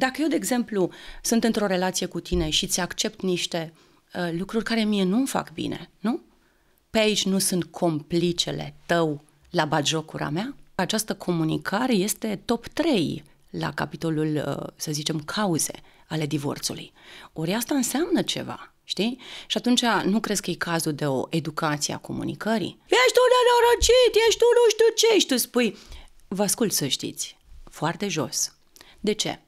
Dacă eu, de exemplu, sunt într-o relație cu tine și îți accept niște uh, lucruri care mie nu-mi fac bine, nu? Pe aici nu sunt complicele tău la bagiocura mea? Această comunicare este top 3 la capitolul, uh, să zicem, cauze ale divorțului. Ori asta înseamnă ceva, știi? Și atunci nu crezi că e cazul de o educație a comunicării? Ești un nenorocit, ești un nu știu ce, și tu spui, vă ascult să știți, foarte jos. De ce?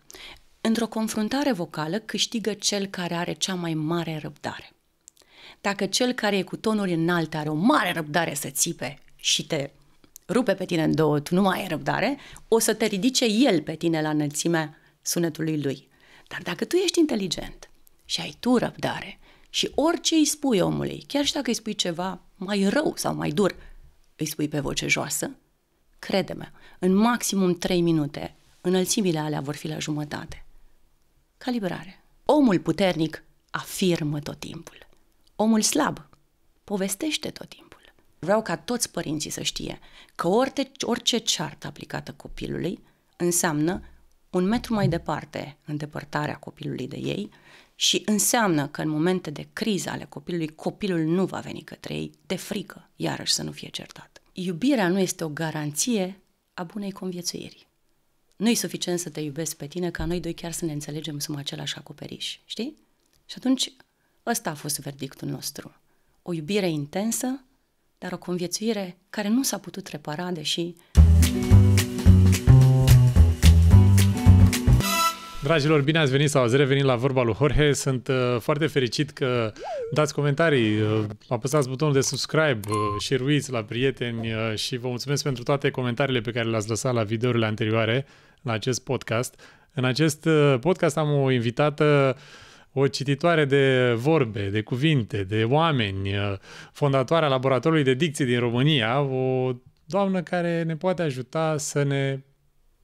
Într-o confruntare vocală câștigă cel care are cea mai mare răbdare. Dacă cel care e cu tonuri înalte are o mare răbdare să țipe și te rupe pe tine în două, tu nu mai ai răbdare, o să te ridice el pe tine la înălțimea sunetului lui. Dar dacă tu ești inteligent și ai tu răbdare și orice îi spui omului, chiar și dacă îi spui ceva mai rău sau mai dur, îi spui pe voce joasă, crede-mă, în maximum 3 minute, înălțimile alea vor fi la jumătate. Calibrare. Omul puternic afirmă tot timpul. Omul slab povestește tot timpul. Vreau ca toți părinții să știe că orice, orice ceartă aplicată copilului înseamnă un metru mai departe îndepărtarea copilului de ei și înseamnă că în momente de criză ale copilului, copilul nu va veni către ei de frică, iarăși să nu fie certat. Iubirea nu este o garanție a bunei conviețuiri nu e suficient să te iubesc pe tine ca noi doi chiar să ne înțelegem sub același acoperiș, știi? Și atunci ăsta a fost verdictul nostru. O iubire intensă, dar o conviețuire care nu s-a putut repara, deși Dragilor, bine ați venit sau ați revenit la vorba lui Jorge. Sunt uh, foarte fericit că dați comentarii, uh, apăsați butonul de subscribe, uh, share la prieteni uh, și vă mulțumesc pentru toate comentariile pe care le-ați lăsat la videourile anterioare, la acest podcast. În acest uh, podcast am o invitată o cititoare de vorbe, de cuvinte, de oameni, uh, fondatoarea Laboratorului de Dicție din România, o doamnă care ne poate ajuta să ne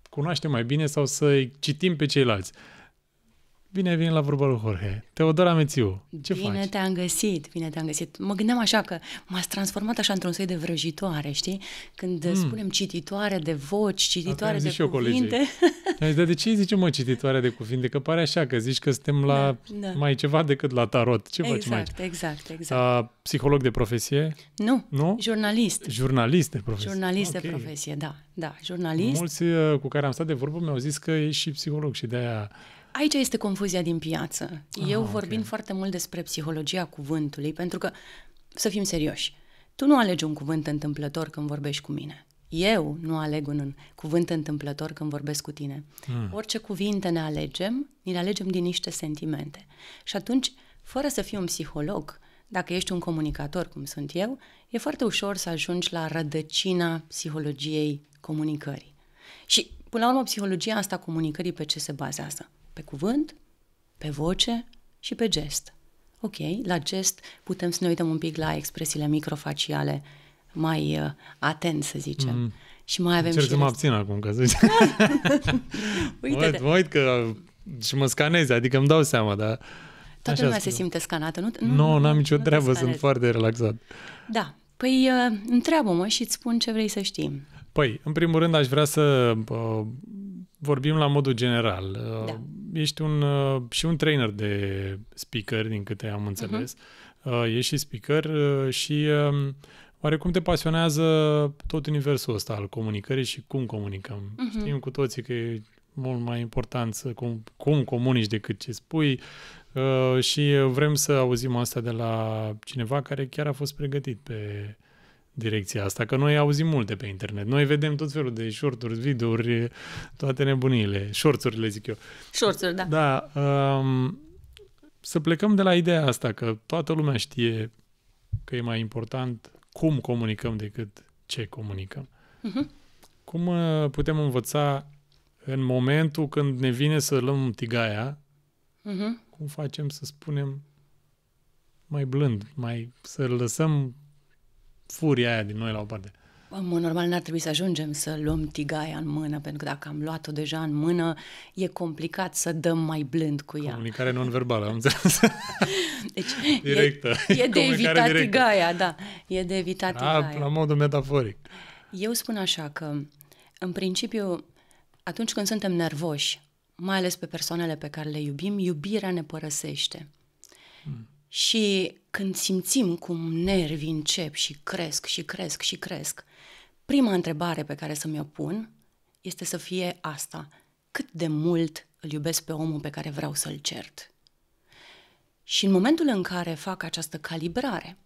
cunoaștem mai bine sau să citim pe ceilalți. Bine ai venit la vorba lui Jorge. Teodora Mețiu, ce bine faci? Bine te-am găsit, bine te-am găsit. Mă gândeam așa că m-ați transformat așa într-un soi de vrăjitoare, știi? Când mm. spunem cititoare de voci, cititoare de și cuvinte. Eu, Dar de ce zice mă cititoare de cuvinte? Că pare așa, că zici că suntem la da, da. mai ceva decât la tarot. Ce exact, faci mai? Exact, exact, exact. A, psiholog de profesie? Nu, nu? jurnalist. Jurnalist de profesie. Jurnalist okay. de profesie, da. Da, jurnalist. Mulți uh, cu care am stat de vorbă mi-au zis că ești și psiholog și de-aia Aici este confuzia din piață. Ah, Eu vorbind okay. foarte mult despre psihologia cuvântului, pentru că, să fim serioși, tu nu alegi un cuvânt întâmplător când vorbești cu mine. Eu nu aleg un cuvânt întâmplător când vorbesc cu tine. Mm. Orice cuvinte ne alegem, ni le alegem din niște sentimente. Și atunci, fără să fii un psiholog, dacă ești un comunicator, cum sunt eu, e foarte ușor să ajungi la rădăcina psihologiei comunicării. Și, până la urmă, psihologia asta comunicării pe ce se bazează? pe cuvânt, pe voce și pe gest. Ok, la gest putem să ne uităm un pic la expresiile microfaciale mai uh, atent, să zicem. Mm. Și mai avem Încerc și... să mă abțin acum, că să zic. Uite, mă uit că și mă scanez, adică îmi dau seama, dar... Toată lumea se simte scanată, nu? Nu, nu n-am nicio nu treabă, sunt foarte relaxat. Da, păi uh, întreabă-mă și îți spun ce vrei să știi. Păi, în primul rând aș vrea să uh, vorbim la modul general. Uh, da. Ești un, uh, și un trainer de speaker, din câte am mhm. înțeles. Uh-huh. Ești și speaker uh, și um, oarecum te pasionează tot universul ăsta al comunicării și cum comunicăm. Uh-huh. Știm cu toții că e mult mai important să cum, cum comunici decât ce spui și vrem să auzim asta de la cineva care chiar a fost pregătit pe direcția asta, că noi auzim multe pe internet. Noi vedem tot felul de shorturi, videouri, toate nebuniile, shortsurile zic eu. Shorturi, da. Da, um, să plecăm de la ideea asta că toată lumea știe că e mai important cum comunicăm decât ce comunicăm. Uh-huh. Cum uh, putem învăța în momentul când ne vine să luăm tigaia, uh-huh. cum facem să spunem mai blând, mai să lăsăm furia aia din noi la o parte. Mă, normal n-ar trebui să ajungem să luăm tigaia în mână, pentru că dacă am luat-o deja în mână, e complicat să dăm mai blând cu ea. Comunicare non-verbală, am înțeles. Deci, directă. E, e de evitat directă. tigaia, da. E de evitat A, tigaia. La modul metaforic. Eu spun așa că, în principiu, atunci când suntem nervoși, mai ales pe persoanele pe care le iubim, iubirea ne părăsește. Hmm. Și când simțim cum nervii încep și cresc și cresc și cresc, prima întrebare pe care să mi-o pun este să fie asta. Cât de mult îl iubesc pe omul pe care vreau să-l cert? Și în momentul în care fac această calibrare,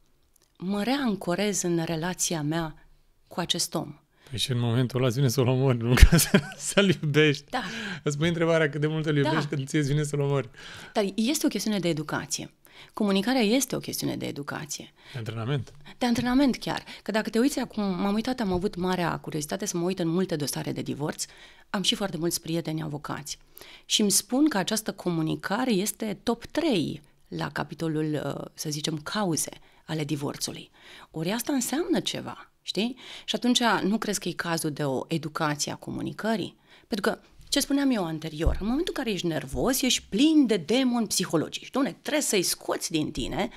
mă reancorez în relația mea cu acest om. Păi și în momentul ăla îți vine să-l omori, nu ca să, să-l iubești. Da. Îți pui întrebarea cât de mult îl da. iubești da. când ți vine să-l omori. Dar este o chestiune de educație. Comunicarea este o chestiune de educație. De antrenament. De antrenament chiar. Că dacă te uiți acum, m-am uitat, am avut marea curiozitate să mă uit în multe dosare de divorț, am și foarte mulți prieteni avocați. Și îmi spun că această comunicare este top 3 la capitolul, uh, să zicem, cauze ale divorțului. Ori asta înseamnă ceva, știi? Și atunci nu crezi că e cazul de o educație a comunicării? Pentru că ce spuneam eu anterior, în momentul în care ești nervos, ești plin de demoni psihologici. Doamne, trebuie să-i scoți din tine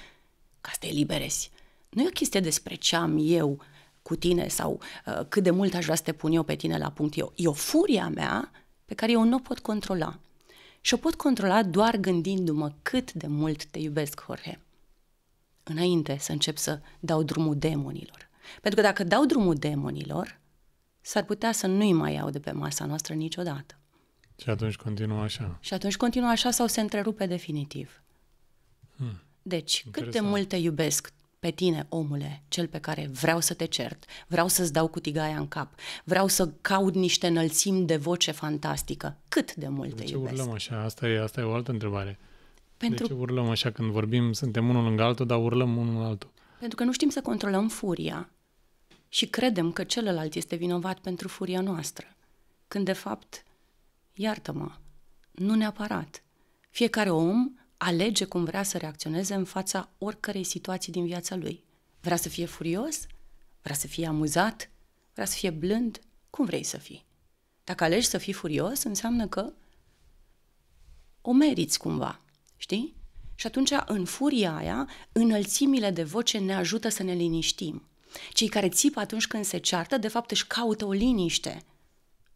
ca să te eliberezi. Nu e o chestie despre ce am eu cu tine sau uh, cât de mult aș vrea să te pun eu pe tine la punct eu. E o furia mea pe care eu nu o pot controla. Și o pot controla doar gândindu-mă cât de mult te iubesc, Jorge. Înainte să încep să dau drumul demonilor. Pentru că dacă dau drumul demonilor, s-ar putea să nu-i mai iau de pe masa noastră niciodată. Și atunci continuă așa. Și atunci continuă așa sau se întrerupe definitiv. Hmm. Deci, Interesant. cât de mult te iubesc pe tine, omule, cel pe care vreau să te cert, vreau să-ți dau cutigaia în cap, vreau să caut niște înălțimi de voce fantastică. Cât de mult de te ce iubesc? urlăm așa? Asta e, asta e o altă întrebare. Pentru... De ce urlăm așa când vorbim? Suntem unul lângă altul, dar urlăm unul altul. Pentru că nu știm să controlăm furia și credem că celălalt este vinovat pentru furia noastră. Când, de fapt, iartă-mă, nu neapărat. Fiecare om alege cum vrea să reacționeze în fața oricărei situații din viața lui. Vrea să fie furios? Vrea să fie amuzat? Vrea să fie blând? Cum vrei să fii? Dacă alegi să fii furios, înseamnă că o meriți cumva, știi? Și atunci, în furia aia, înălțimile de voce ne ajută să ne liniștim. Cei care țipă atunci când se ceartă, de fapt își caută o liniște.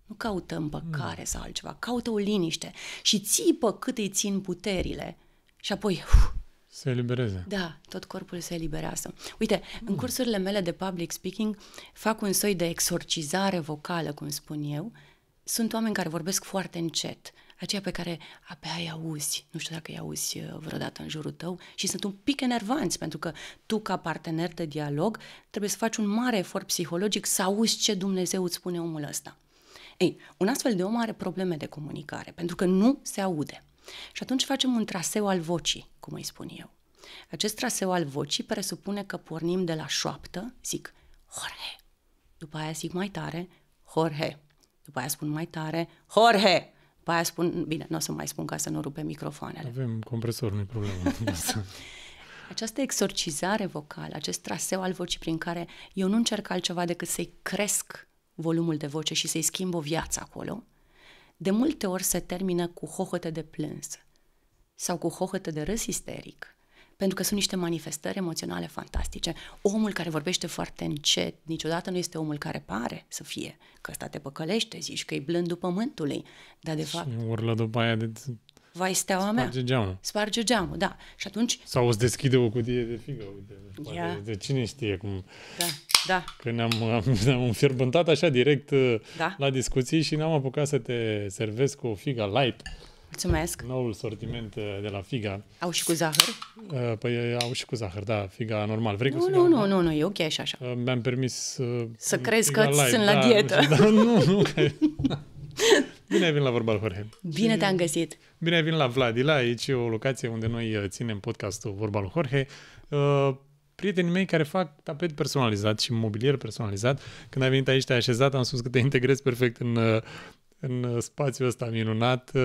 Nu căutăm păcare mm. sau altceva, caută o liniște și țipă cât îi țin puterile și apoi... Uf, se elibereze. Da, tot corpul se eliberează. Uite, mm. în cursurile mele de public speaking fac un soi de exorcizare vocală, cum spun eu. Sunt oameni care vorbesc foarte încet, aceia pe care abia îi auzi, nu știu dacă îi auzi uh, vreodată în jurul tău și sunt un pic enervanți pentru că tu ca partener de dialog trebuie să faci un mare efort psihologic să auzi ce Dumnezeu îți spune omul ăsta. Ei, un astfel de om are probleme de comunicare, pentru că nu se aude. Și atunci facem un traseu al vocii, cum îi spun eu. Acest traseu al vocii presupune că pornim de la șoaptă, zic Jorge, după aia zic mai tare Jorge, după aia spun mai tare Jorge, după aia spun, bine, nu o să mai spun ca să nu rupe microfoanele. Avem compresor, nu-i problemă. Această exorcizare vocală, acest traseu al vocii prin care eu nu încerc altceva decât să-i cresc volumul de voce și să-i schimb o viață acolo, de multe ori se termină cu hohote de plâns sau cu hohote de râs isteric, pentru că sunt niște manifestări emoționale fantastice. Omul care vorbește foarte încet niciodată nu este omul care pare să fie, că ăsta te păcălește, zici că e blândul pământului, dar de fapt... Și urlă după aia de... Vai steaua Sparge mea. Sparge geamul. Sparge geamul, da. Și atunci... Sau îți deschide o cutie de figă, De, Yeah. De cine știe cum... Da. Da. Că ne-am, ne-am înfierbântat așa direct uh, da. la discuții și n-am apucat să te servesc cu o figa light. Mulțumesc. Noul sortiment uh, de la figa. Au și cu zahăr? Uh, păi au și cu zahăr, da, figa normal. Vrei nu, nu, nu, nu, nu, e ok și așa. Mi-am permis... Să crezi că light. sunt da, la dietă. Da, nu, nu. Bine ai venit la Vorba Jorge. Bine te-am găsit. Bine ai venit la Vladila. Aici e o locație unde noi ținem podcastul Vorba lui Jorge prietenii mei care fac tapet personalizat și mobilier personalizat. Când ai venit aici, te-ai așezat, am spus că te integrezi perfect în, uh, în uh, spațiul ăsta minunat. Uh,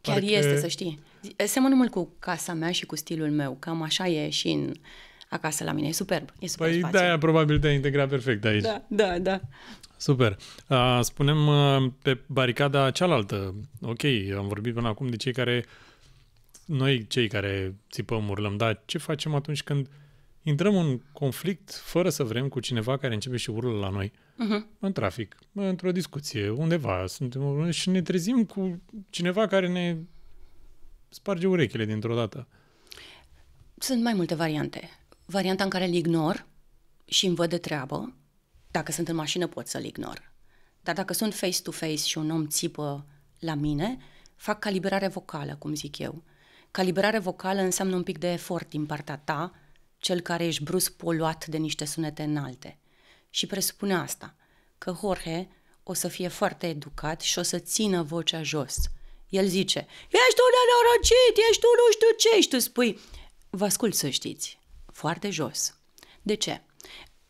Chiar parcă... este, să știi. Seamănă mult cu casa mea și cu stilul meu. Cam așa e și în acasă la mine. E superb. E superb păi da, probabil te-ai integrat perfect aici. Da, da, da. Super. Spunem pe baricada cealaltă. Ok, am vorbit până acum de cei care noi, cei care țipăm, urlăm, dar ce facem atunci când uh, intrăm în conflict fără să vrem cu cineva care începe și urlă la noi. Uh-huh. În trafic, într-o discuție, undeva. Suntem, și ne trezim cu cineva care ne sparge urechile dintr-o dată. Sunt mai multe variante. Varianta în care îl ignor și îmi văd de treabă. Dacă sunt în mașină, pot să-l ignor. Dar dacă sunt face-to-face și un om țipă la mine, fac calibrare vocală, cum zic eu. Calibrare vocală înseamnă un pic de efort din partea ta cel care ești brusc poluat de niște sunete înalte. Și presupune asta, că Jorge o să fie foarte educat și o să țină vocea jos. El zice, ești un nenorocit, ești un nu știu ce, și tu spui, vă ascult să știți, foarte jos. De ce?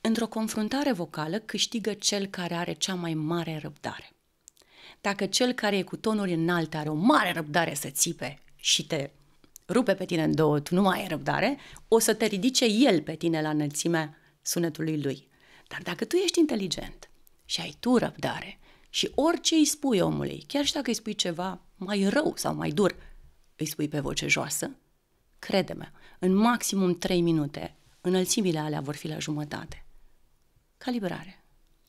Într-o confruntare vocală câștigă cel care are cea mai mare răbdare. Dacă cel care e cu tonuri înalte are o mare răbdare să țipe și te rupe pe tine în două, tu nu mai ai răbdare, o să te ridice el pe tine la înălțimea sunetului lui. Dar dacă tu ești inteligent și ai tu răbdare și orice îi spui omului, chiar și dacă îi spui ceva mai rău sau mai dur, îi spui pe voce joasă, crede-mă, în maximum 3 minute înălțimile alea vor fi la jumătate. Calibrare.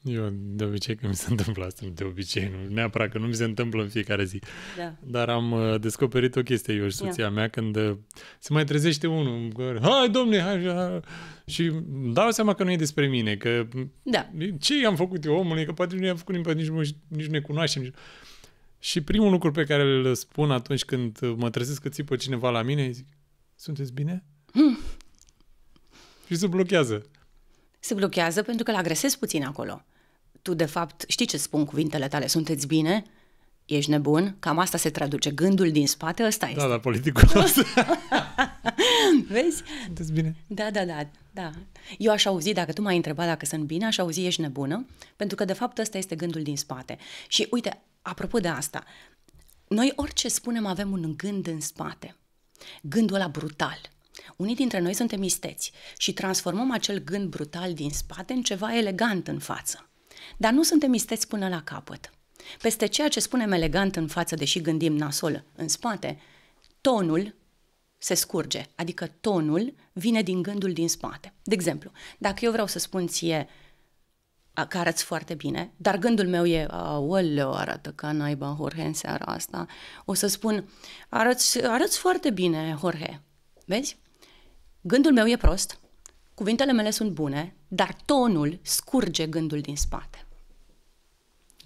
Eu de obicei când mi se întâmplă asta, de obicei, nu neapărat că nu mi se întâmplă în fiecare zi. Da. Dar am uh, descoperit o chestie eu și soția yeah. mea când uh, se mai trezește unul, că, hai domne, hai, hai, și dau seama că nu e despre mine, că da. ce am făcut eu omului, că poate nu i-am făcut nimic, nici, nici, nici ne cunoaștem. Nici... Și primul lucru pe care îl spun atunci când uh, mă trezesc că țipă cineva la mine, zic, sunteți bine? Hmm. Și se blochează se blochează pentru că îl agresez puțin acolo. Tu, de fapt, știi ce spun cuvintele tale, sunteți bine, ești nebun, cam asta se traduce. Gândul din spate, ăsta da, este. Da, dar politicul Vezi? Sunteți bine. Da, da, da, da. Eu aș auzi, dacă tu m-ai întrebat dacă sunt bine, aș auzi ești nebună, pentru că de fapt ăsta este gândul din spate. Și uite, apropo de asta, noi orice spunem avem un gând în spate. Gândul ăla brutal. Unii dintre noi suntem isteți și transformăm acel gând brutal din spate în ceva elegant în față. Dar nu suntem isteți până la capăt. Peste ceea ce spunem elegant în față, deși gândim nasol în spate, tonul se scurge, adică tonul vine din gândul din spate. De exemplu, dacă eu vreau să spun ție că arăți foarte bine, dar gândul meu e, o, arată ca naiba Jorge în seara asta, o să spun, arăți, arăți foarte bine, Jorge. Vezi? Gândul meu e prost, cuvintele mele sunt bune, dar tonul scurge gândul din spate.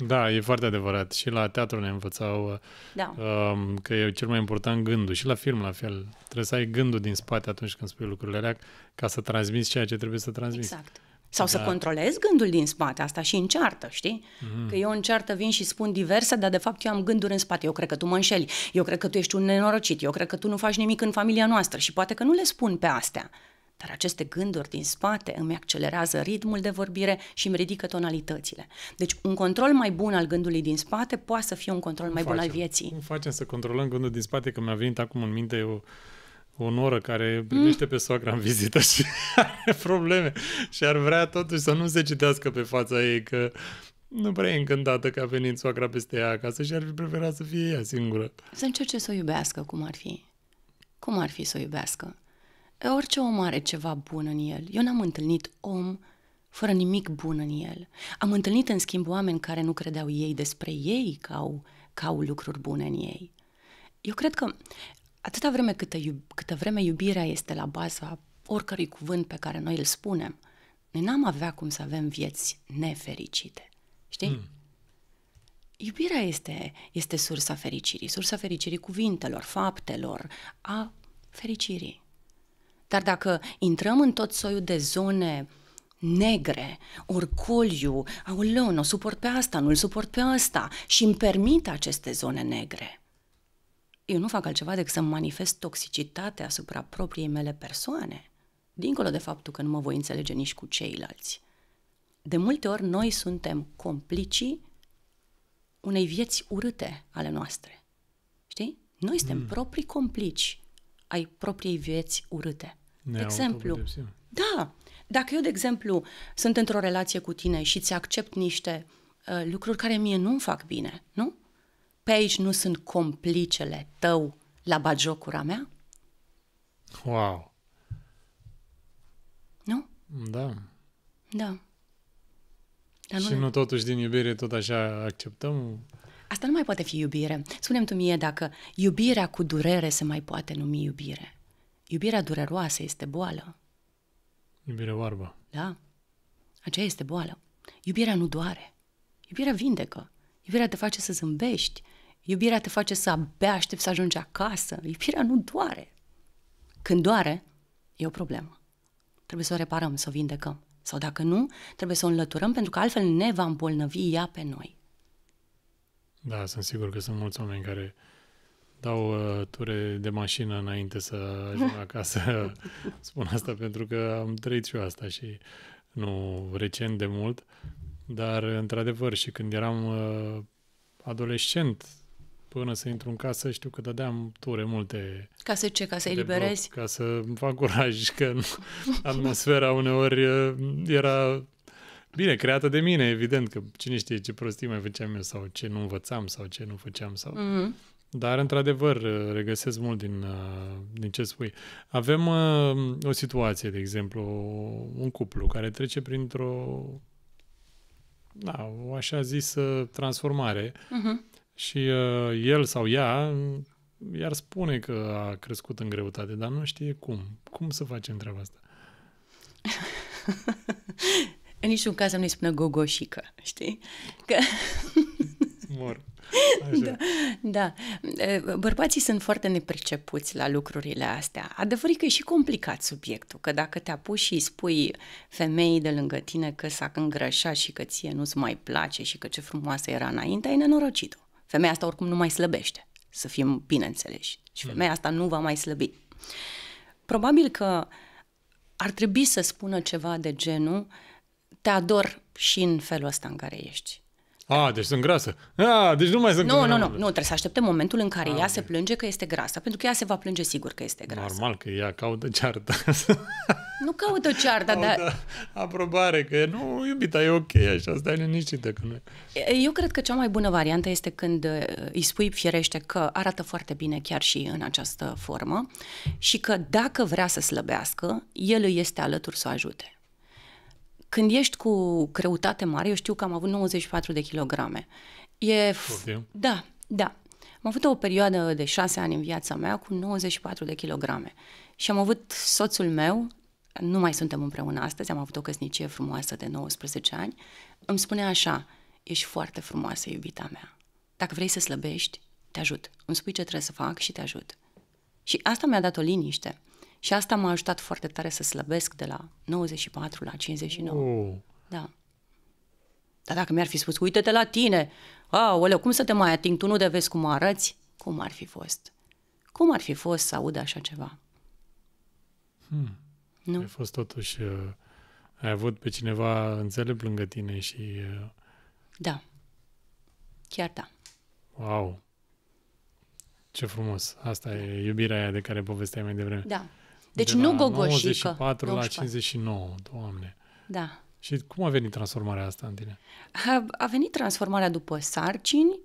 Da, e foarte adevărat. Și la teatru ne învățau uh, da. um, că e cel mai important gândul. Și la film, la fel. Trebuie să ai gândul din spate atunci când spui lucrurile alea ca să transmiți ceea ce trebuie să transmiți. Exact. Sau da. să controlez gândul din spate, asta și înceartă, știi? Mm-hmm. Că eu înceartă vin și spun diverse, dar de fapt eu am gânduri în spate. Eu cred că tu mă înșeli, eu cred că tu ești un nenorocit, eu cred că tu nu faci nimic în familia noastră și poate că nu le spun pe astea. Dar aceste gânduri din spate îmi accelerează ritmul de vorbire și îmi ridică tonalitățile. Deci un control mai bun al gândului din spate poate să fie un control mai facem? bun al vieții. Cum facem să controlăm gândul din spate? Că mi-a venit acum în minte o o noră care primește pe soacra în vizită și are probleme și ar vrea totuși să nu se citească pe fața ei că nu prea e încântată că a venit soacra peste ea acasă și ar fi preferat să fie ea singură. Să încerce să o iubească, cum ar fi. Cum ar fi să o iubească? E, orice om are ceva bun în el. Eu n-am întâlnit om fără nimic bun în el. Am întâlnit, în schimb, oameni care nu credeau ei despre ei că au, că au lucruri bune în ei. Eu cred că atâta vreme câtă, iub- câtă vreme iubirea este la baza oricărui cuvânt pe care noi îl spunem, noi n-am avea cum să avem vieți nefericite. Știi? Mm. Iubirea este, este sursa fericirii, sursa fericirii cuvintelor, faptelor, a fericirii. Dar dacă intrăm în tot soiul de zone negre, orcoliu, aoleu, nu suport pe asta, nu-l suport pe asta și îmi permit aceste zone negre – eu nu fac altceva decât să manifest toxicitatea asupra propriei mele persoane, dincolo de faptul că nu mă voi înțelege nici cu ceilalți. De multe ori noi suntem complicii unei vieți urâte ale noastre. Știi? Noi suntem mm. proprii complici ai propriei vieți urâte. de exemplu, da, dacă eu, de exemplu, sunt într-o relație cu tine și ți accept niște uh, lucruri care mie nu-mi fac bine, nu? pe aici nu sunt complicele tău la bagiocura mea? Wow! Nu? Da. Da. Dar nu și nu nu totuși din iubire tot așa acceptăm? Asta nu mai poate fi iubire. Spune-mi tu mie dacă iubirea cu durere se mai poate numi iubire. Iubirea dureroasă este boală. Iubirea oarbă. Da. Aceea este boală. Iubirea nu doare. Iubirea vindecă. Iubirea te face să zâmbești. Iubirea te face să abia aștepți să ajungi acasă. Iubirea nu doare. Când doare, e o problemă. Trebuie să o reparăm, să o vindecăm. Sau dacă nu, trebuie să o înlăturăm pentru că altfel ne va îmbolnăvi ea pe noi. Da, sunt sigur că sunt mulți oameni care dau uh, ture de mașină înainte să ajung acasă. Spun asta pentru că am trăit și eu asta și nu recent de mult, dar într-adevăr și când eram uh, adolescent până să intru în casă, știu că dădeam ture multe. Ca să ce? Ca să eliberezi? Bloc, ca să fac curaj, că atmosfera uneori uh, era bine creată de mine, evident, că cine știe ce prostii mai făceam eu sau ce nu învățam sau ce nu făceam. sau. Mm-hmm. Dar, într-adevăr, uh, regăsesc mult din, uh, din ce spui. Avem o situație, de exemplu, un cuplu care trece printr-o da, o așa zisă transformare. Uh-huh și uh, el sau ea mm, i-ar spune că a crescut în greutate, dar nu știe cum. Cum să facem treaba asta? în niciun caz să nu-i spună gogoșică, știi? Că... Mor. Așa. Da, da. Bărbații sunt foarte nepricepuți la lucrurile astea. Adevărul că e și complicat subiectul, că dacă te apuci și spui femeii de lângă tine că s-a îngrășat și că ție nu-ți mai place și că ce frumoasă era înainte, ai nenorocit-o femeia asta oricum nu mai slăbește, să fim bineînțeleși. Și hmm. femeia asta nu va mai slăbi. Probabil că ar trebui să spună ceva de genul te ador și în felul ăsta în care ești. A, deci sunt grasă. A, deci nu mai sunt Nu, nu, nu, nu, trebuie să așteptăm momentul în care A, ea okay. se plânge că este grasă, pentru că ea se va plânge sigur că este grasă. Normal că ea caută ceartă. nu caută ceartă, dar... aprobare, că nu, iubita, e ok așa, stai liniștită că nu Eu cred că cea mai bună variantă este când uh, îi spui fierește că arată foarte bine chiar și în această formă și că dacă vrea să slăbească, el îi este alături să o ajute. Când ești cu creutate mare, eu știu că am avut 94 de kilograme. E... F- Da, da. Am avut o perioadă de șase ani în viața mea cu 94 de kilograme. Și am avut soțul meu, nu mai suntem împreună astăzi, am avut o căsnicie frumoasă de 19 ani, îmi spune așa, ești foarte frumoasă, iubita mea. Dacă vrei să slăbești, te ajut. Îmi spui ce trebuie să fac și te ajut. Și asta mi-a dat o liniște. Și asta m-a ajutat foarte tare să slăbesc de la 94 la 59. Oh. Da. Dar dacă mi-ar fi spus, uite-te la tine, aoleu, cum să te mai ating, tu nu de vezi cum arăți? Cum ar fi fost? Cum ar fi fost să aud așa ceva? Hmm. Nu? Ai fost totuși, uh, ai avut pe cineva înțelep lângă tine și... Uh... Da. Chiar da. Wow! Ce frumos! Asta e iubirea aia de care povesteai mai devreme. Da. Deci de nu gogoșică. 94 la 59, doamne. Da. Și cum a venit transformarea asta în tine? A, a venit transformarea după sarcini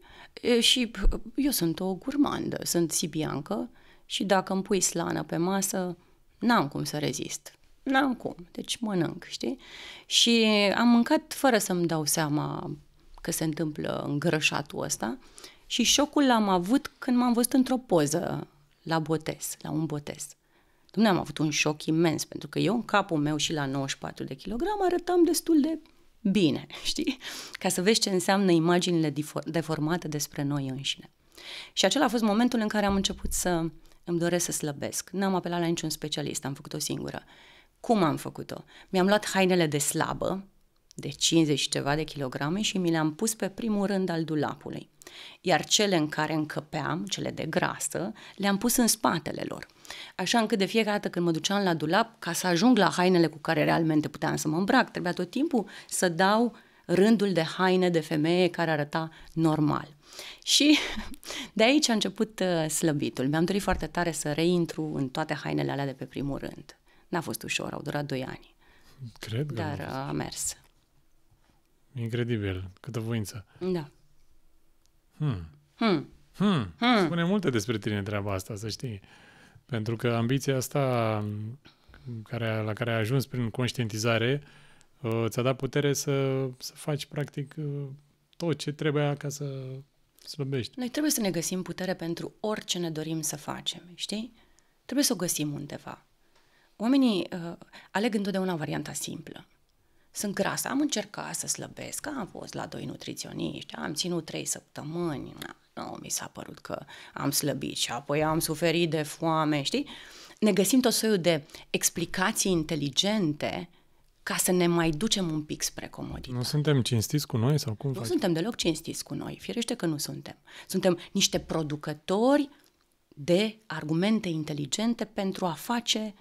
și eu sunt o gurmandă, sunt sibiancă și dacă îmi pui slană pe masă, n-am cum să rezist. N-am cum, deci mănânc, știi? Și am mâncat fără să-mi dau seama că se întâmplă îngrășatul ăsta și șocul l-am avut când m-am văzut într-o poză la botez, la un botez. Dumnezeu, am avut un șoc imens, pentru că eu în capul meu și la 94 de kg arătam destul de bine, știi? Ca să vezi ce înseamnă imaginile deformate despre noi înșine. Și acela a fost momentul în care am început să îmi doresc să slăbesc. N-am apelat la niciun specialist, am făcut-o singură. Cum am făcut-o? Mi-am luat hainele de slabă, de 50 și ceva de kilograme și mi le-am pus pe primul rând al dulapului. Iar cele în care încăpeam, cele de grasă, le-am pus în spatele lor. Așa încât de fiecare dată când mă duceam la dulap, ca să ajung la hainele cu care realmente puteam să mă îmbrac, trebuia tot timpul să dau rândul de haine de femeie care arăta normal. Și de aici a început uh, slăbitul. Mi-am dorit foarte tare să reintru în toate hainele alea de pe primul rând. N-a fost ușor, au durat doi ani. Cred că Dar uh, a mers. Incredibil. Câtă voință. Da. Hmm. Hmm. Hmm. hmm. Spune multe despre tine treaba asta, să știi. Pentru că ambiția asta mm, care, la care ai ajuns prin conștientizare uh, ți-a dat putere să, să faci practic uh, tot ce trebuie ca să slăbești. Noi trebuie să ne găsim putere pentru orice ne dorim să facem, știi? Trebuie să o găsim undeva. Oamenii uh, aleg întotdeauna varianta simplă sunt grasă, am încercat să slăbesc, am fost la doi nutriționiști, am ținut trei săptămâni, nu, nu mi s-a părut că am slăbit și apoi am suferit de foame, știi? Ne găsim tot soiul de explicații inteligente ca să ne mai ducem un pic spre comoditate. Nu suntem cinstiți cu noi sau cum Nu faci? suntem deloc cinstiți cu noi, firește că nu suntem. Suntem niște producători de argumente inteligente pentru a face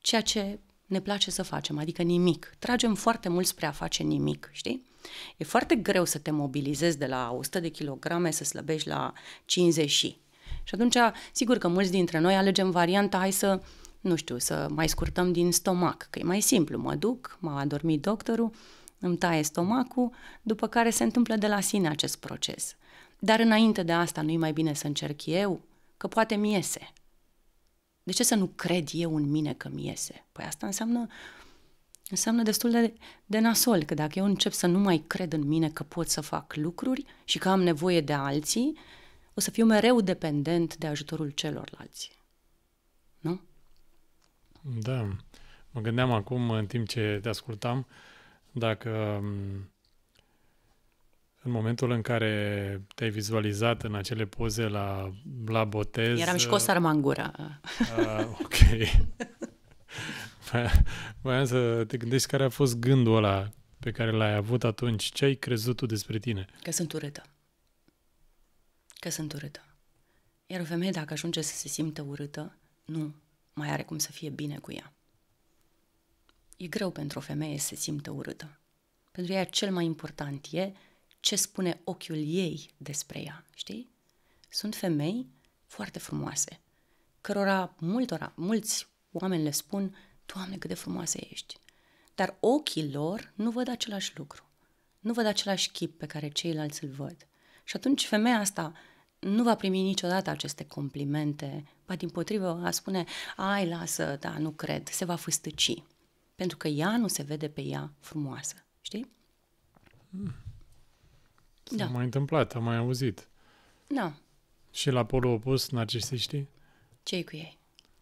ceea ce ne place să facem, adică nimic. Tragem foarte mult spre a face nimic, știi? E foarte greu să te mobilizezi de la 100 de kilograme să slăbești la 50 și. Și atunci, sigur că mulți dintre noi alegem varianta, hai să, nu știu, să mai scurtăm din stomac, că e mai simplu. Mă duc, m-a adormit doctorul, îmi taie stomacul, după care se întâmplă de la sine acest proces. Dar înainte de asta, nu-i mai bine să încerc eu? Că poate mi iese. De ce să nu cred eu în mine că mi iese? Păi asta înseamnă, înseamnă destul de, de nasol, că dacă eu încep să nu mai cred în mine că pot să fac lucruri și că am nevoie de alții, o să fiu mereu dependent de ajutorul celorlalți. Nu? Da. Mă gândeam acum, în timp ce te ascultam, dacă în momentul în care te-ai vizualizat în acele poze la, la botez... Eram și cu o sarmă în gură. Uh, ah, ok. Voiam să te gândești care a fost gândul ăla pe care l-ai avut atunci. Ce ai crezut tu despre tine? Că sunt urâtă. Că sunt urâtă. Iar o femeie, dacă ajunge să se simtă urâtă, nu mai are cum să fie bine cu ea. E greu pentru o femeie să se simtă urâtă. Pentru ea cel mai important e ce spune ochiul ei despre ea, știi? Sunt femei foarte frumoase, cărora multora, mulți oameni le spun, Doamne, cât de frumoasă ești. Dar ochii lor nu văd același lucru. Nu văd același chip pe care ceilalți îl văd. Și atunci femeia asta nu va primi niciodată aceste complimente, ba din potrivă va spune, ai, lasă, da, nu cred, se va fâstăci. Pentru că ea nu se vede pe ea frumoasă, știi? Mm. S-a da. mai întâmplat, am mai auzit. Da. Și la polul opus, narcisiștii? ce cu ei?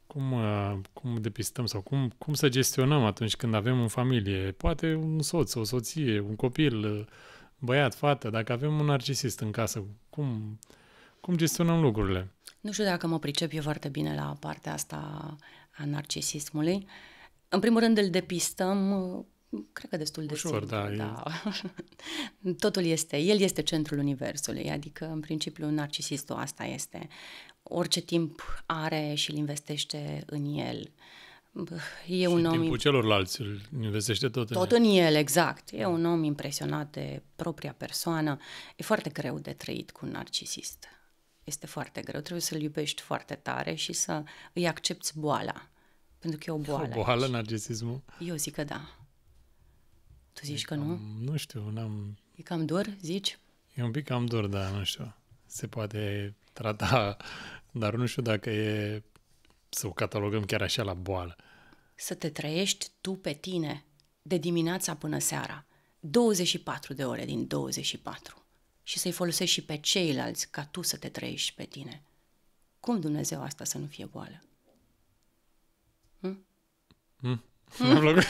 Cum, uh, cum depistăm sau cum, cum să gestionăm atunci când avem în familie, poate un soț, o soție, un copil, uh, băiat, fată, dacă avem un narcisist în casă, cum, cum gestionăm lucrurile? Nu știu dacă mă pricep eu foarte bine la partea asta a narcisismului. În primul rând îl depistăm uh, Cred că destul de Ușor, simplu, da. da. Totul este, el este centrul universului, adică în principiu narcisistul asta este. Orice timp are și îl investește în el. E și un om... timpul celorlalți îl investește tot, tot în Tot el. în el, exact. E un om impresionat de propria persoană. E foarte greu de trăit cu un narcisist. Este foarte greu. Trebuie să-l iubești foarte tare și să îi accepti boala. Pentru că e o boală. O boală, aici. narcisismul? Eu zic că da. Tu zici e că cam, nu? Nu știu, n-am... E cam dur zici? E un pic cam dur da, nu știu. Se poate trata, dar nu știu dacă e să o catalogăm chiar așa la boală. Să te trăiești tu pe tine de dimineața până seara, 24 de ore din 24 și să-i folosești și pe ceilalți ca tu să te trăiești pe tine. Cum Dumnezeu asta să nu fie boală? Hm? Mm. Mi-a plăcut.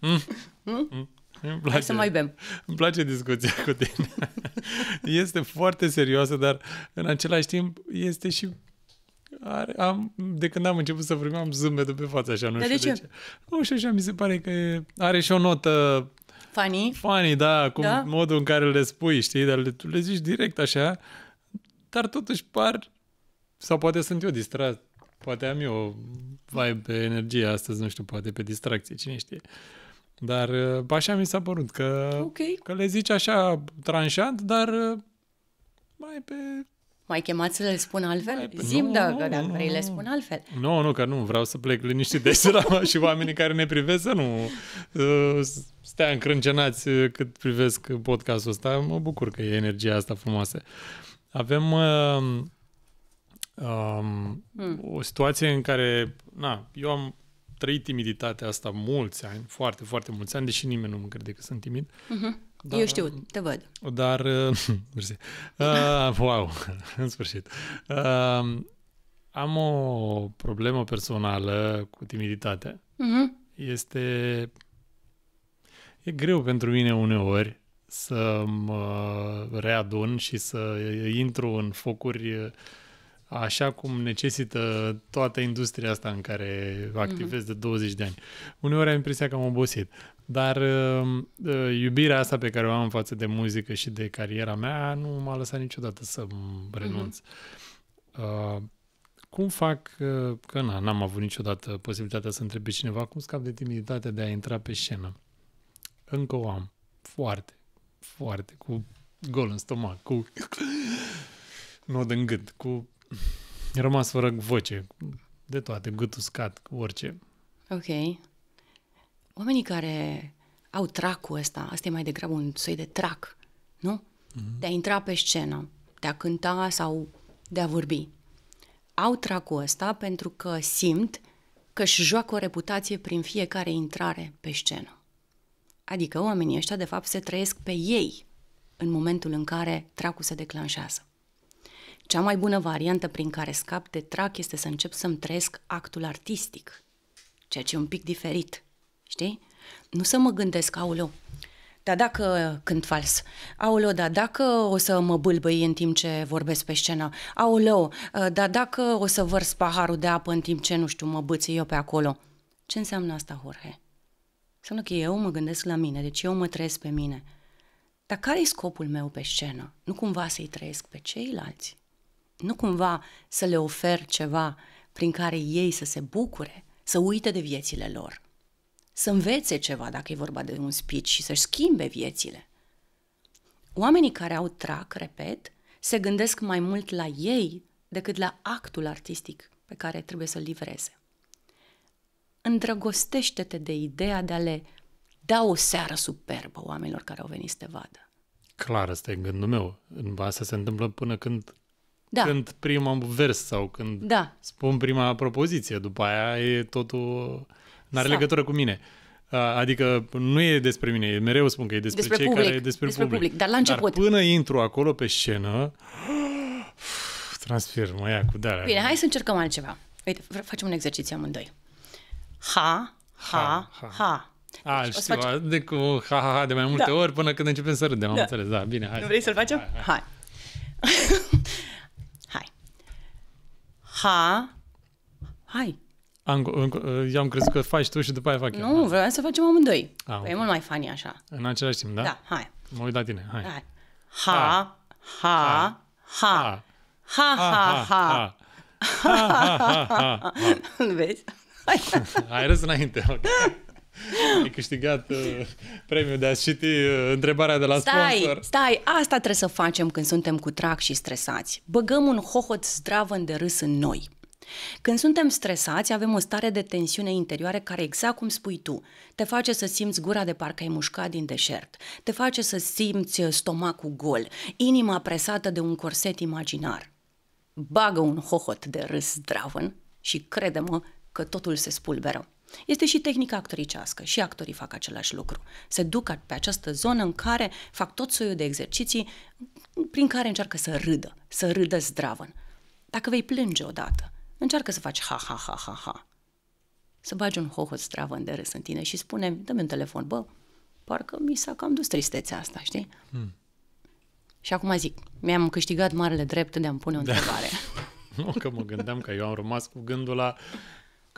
Hmm? Hmm? Hmm? Îmi place, Hai să mai bem. Îmi place discuția cu tine. Este foarte serioasă, dar în același timp este și are, am, de când am început să vorbim, am zâmbetul pe față așa, nu de știu de ce? ce. Nu știu, așa mi se pare că e, are și o notă Funny. Funny, da, cu da? modul în care le spui, știi, dar le, le zici direct așa, dar totuși par, sau poate sunt eu distrat, Poate am eu vibe, energie astăzi, nu știu, poate pe distracție, cine știe. Dar uh, așa mi s-a părut că, okay. că le zici așa tranșant, dar uh, mai pe... Mai chemați să le spun altfel? Pe... Zim nu, dacă, nu, dacă nu, vrei, nu. le spun altfel. Nu, nu, că nu, vreau să plec liniștit de la și oamenii care ne privesc să nu uh, stea încrâncenați cât privesc podcastul ăsta. Mă bucur că e energia asta frumoasă. Avem Um, mm. O situație în care, na, eu am trăit timiditatea asta mulți ani, foarte, foarte mulți ani, deși nimeni nu mă crede că sunt timid. Mm-hmm. Dar, eu știu, te văd. Dar, uh, Uh, wow, în sfârșit. Uh, am o problemă personală cu timiditatea. Mm-hmm. Este... E greu pentru mine uneori să mă readun și să intru în focuri uh, așa cum necesită toată industria asta în care activez de 20 de ani. Uneori am impresia că am obosit, dar uh, uh, iubirea asta pe care o am față de muzică și de cariera mea nu m-a lăsat niciodată să renunț. Mhm. Uh, cum fac, uh, că na, n-am avut niciodată posibilitatea să întreb pe cineva, cum scap de timiditatea de a intra pe scenă? Încă o am. Foarte, foarte, cu gol în stomac, cu nod în gât, cu Rămas fără voce, de toate, gât uscat, orice. Ok. Oamenii care au tracul ăsta, asta e mai degrabă un soi de trac, nu? Mm-hmm. De a intra pe scenă, de a cânta sau de a vorbi. Au tracul ăsta pentru că simt că își joacă o reputație prin fiecare intrare pe scenă. Adică oamenii ăștia, de fapt, se trăiesc pe ei în momentul în care tracul se declanșează. Cea mai bună variantă prin care scap de trac este să încep să-mi trăiesc actul artistic, ceea ce e un pic diferit, știi? Nu să mă gândesc, aoleo, dar dacă cânt fals, aoleo, dar dacă o să mă bâlbăi în timp ce vorbesc pe scenă, aoleo, ă, dar dacă o să vărs paharul de apă în timp ce, nu știu, mă bâți eu pe acolo. Ce înseamnă asta, Jorge? Înseamnă că eu mă gândesc la mine, deci eu mă trăiesc pe mine. Dar care e scopul meu pe scenă? Nu cumva să-i trăiesc pe ceilalți? nu cumva să le ofer ceva prin care ei să se bucure, să uite de viețile lor, să învețe ceva dacă e vorba de un speech și să-și schimbe viețile. Oamenii care au trac, repet, se gândesc mai mult la ei decât la actul artistic pe care trebuie să-l livreze. Îndrăgostește-te de ideea de a le da o seară superbă oamenilor care au venit să te vadă. Clar, asta e gândul meu. Asta se întâmplă până când da. când prima vers sau când da. spun prima propoziție, după aia e totul... N-are da. legătură cu mine. Adică nu e despre mine, mereu spun că e despre, despre cei public, care e despre, despre public. public. Dar la început. Dar până intru acolo pe scenă, transfer, mă ia cu darea. Bine, hai să încercăm altceva. Uite, facem un exercițiu amândoi. Ha, ha, ha. ha. A, deci, știu, faci... de cu ha, ha, ha de mai multe da. ori până când începem să râdem, da. am înțeles. Da, bine, hai. Nu vrei să-l facem? Hai. hai. hai. Ha. Hai. Am, eu am crezut că faci tu și după aia fac eu. Nu, vreau să facem amândoi. A, ah, păi okay. E mult mai funny așa. În același timp, da? Da, hai. Mă uit la tine, hai. hai. Ha, ha, ha, ha, ha, ha, ha, ha, ha, ha, Vezi? Hai râs înainte, ok. Ai câștigat uh, premiul de a citi uh, întrebarea de la stai, sponsor. Stai, stai. asta trebuie să facem când suntem cu trac și stresați. Băgăm un hohot zdravăn de râs în noi. Când suntem stresați, avem o stare de tensiune interioară care, exact cum spui tu, te face să simți gura de parcă ai mușcat din deșert, te face să simți uh, stomacul gol, inima presată de un corset imaginar. Bagă un hohot de râs zdravăn și crede-mă că totul se spulberă. Este și tehnica actoricească, și actorii fac același lucru. Se duc pe această zonă în care fac tot soiul de exerciții prin care încearcă să râdă, să râdă zdravă. Dacă vei plânge odată, încearcă să faci ha-ha-ha-ha-ha. Să bagi un hohot zdravăn de râs în tine și spune, dă-mi un telefon, bă, parcă mi s-a cam dus tristețea asta, știi? Hmm. Și acum zic, mi-am câștigat marele drept de a-mi pune o da. întrebare. nu, că mă gândeam că eu am rămas cu gândul la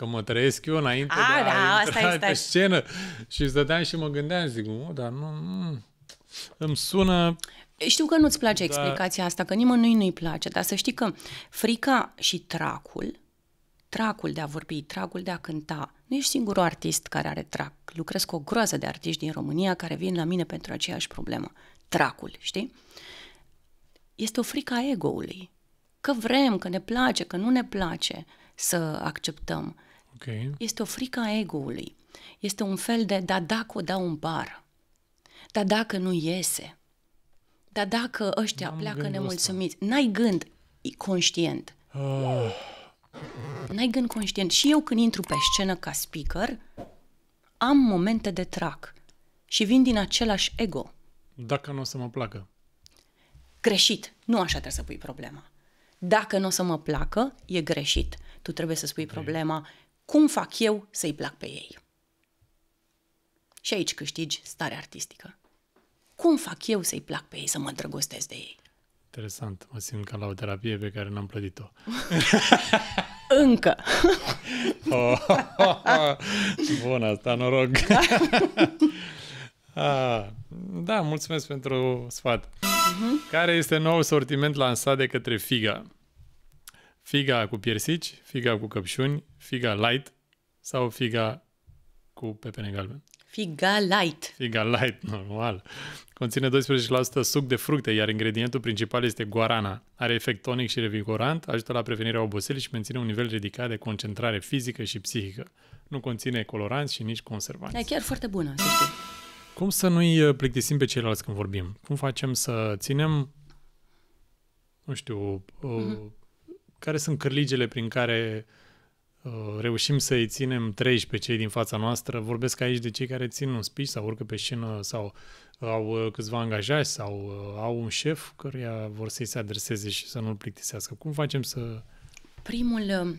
că mă trăiesc eu înainte a, de a da, intra asta pe scenă. Și stăteam și mă gândeam, zic, mă, dar nu, nu, îmi sună... Știu că nu-ți place dar... explicația asta, că nimănui nu-i place, dar să știi că frica și tracul, tracul de a vorbi, tracul de a cânta, nu ești singurul artist care are trac. Lucrez cu o groază de artiști din România care vin la mine pentru aceeași problemă. Tracul, știi? Este o frică a ego-ului. Că vrem, că ne place, că nu ne place să acceptăm. Okay. Este o frică a ego-ului. Este un fel de, da dacă o dau un bar, da dacă nu iese, da dacă ăștia N-am pleacă nemulțumiți. Ăsta. N-ai gând conștient. Uh. N-ai gând conștient. Și eu când intru pe scenă ca speaker, am momente de trac și vin din același ego. Dacă nu o să mă placă. Greșit. Nu așa trebuie să pui problema. Dacă nu o să mă placă, e greșit. Tu trebuie să spui okay. problema cum fac eu să-i plac pe ei. Și aici câștigi starea artistică. Cum fac eu să-i plac pe ei, să mă îndrăgostesc de ei? Interesant, mă simt ca la o terapie pe care n-am plătit-o. Încă. oh, Bun, asta noroc. Da, ah, da mulțumesc pentru sfat. Uh-huh. Care este nou sortiment lansat de către Figa? Figa cu piersici, figa cu căpșuni, figa light sau figa cu pepene galben? Figa light. Figa light, normal. Conține 12% suc de fructe, iar ingredientul principal este guarana. Are efect tonic și revigorant, ajută la prevenirea oboselii și menține un nivel ridicat de concentrare fizică și psihică. Nu conține coloranți și nici conservanți. E chiar foarte bună, să știi. Cum să nu-i uh, plictisim pe ceilalți când vorbim? Cum facem să ținem, nu știu, mm-hmm care sunt cârligele prin care uh, reușim să îi ținem 13 cei din fața noastră. Vorbesc aici de cei care țin un speech sau urcă pe scenă sau uh, au uh, câțiva angajați sau uh, au un șef căruia vor să-i se adreseze și să nu-l plictisească. Cum facem să... Primul, uh,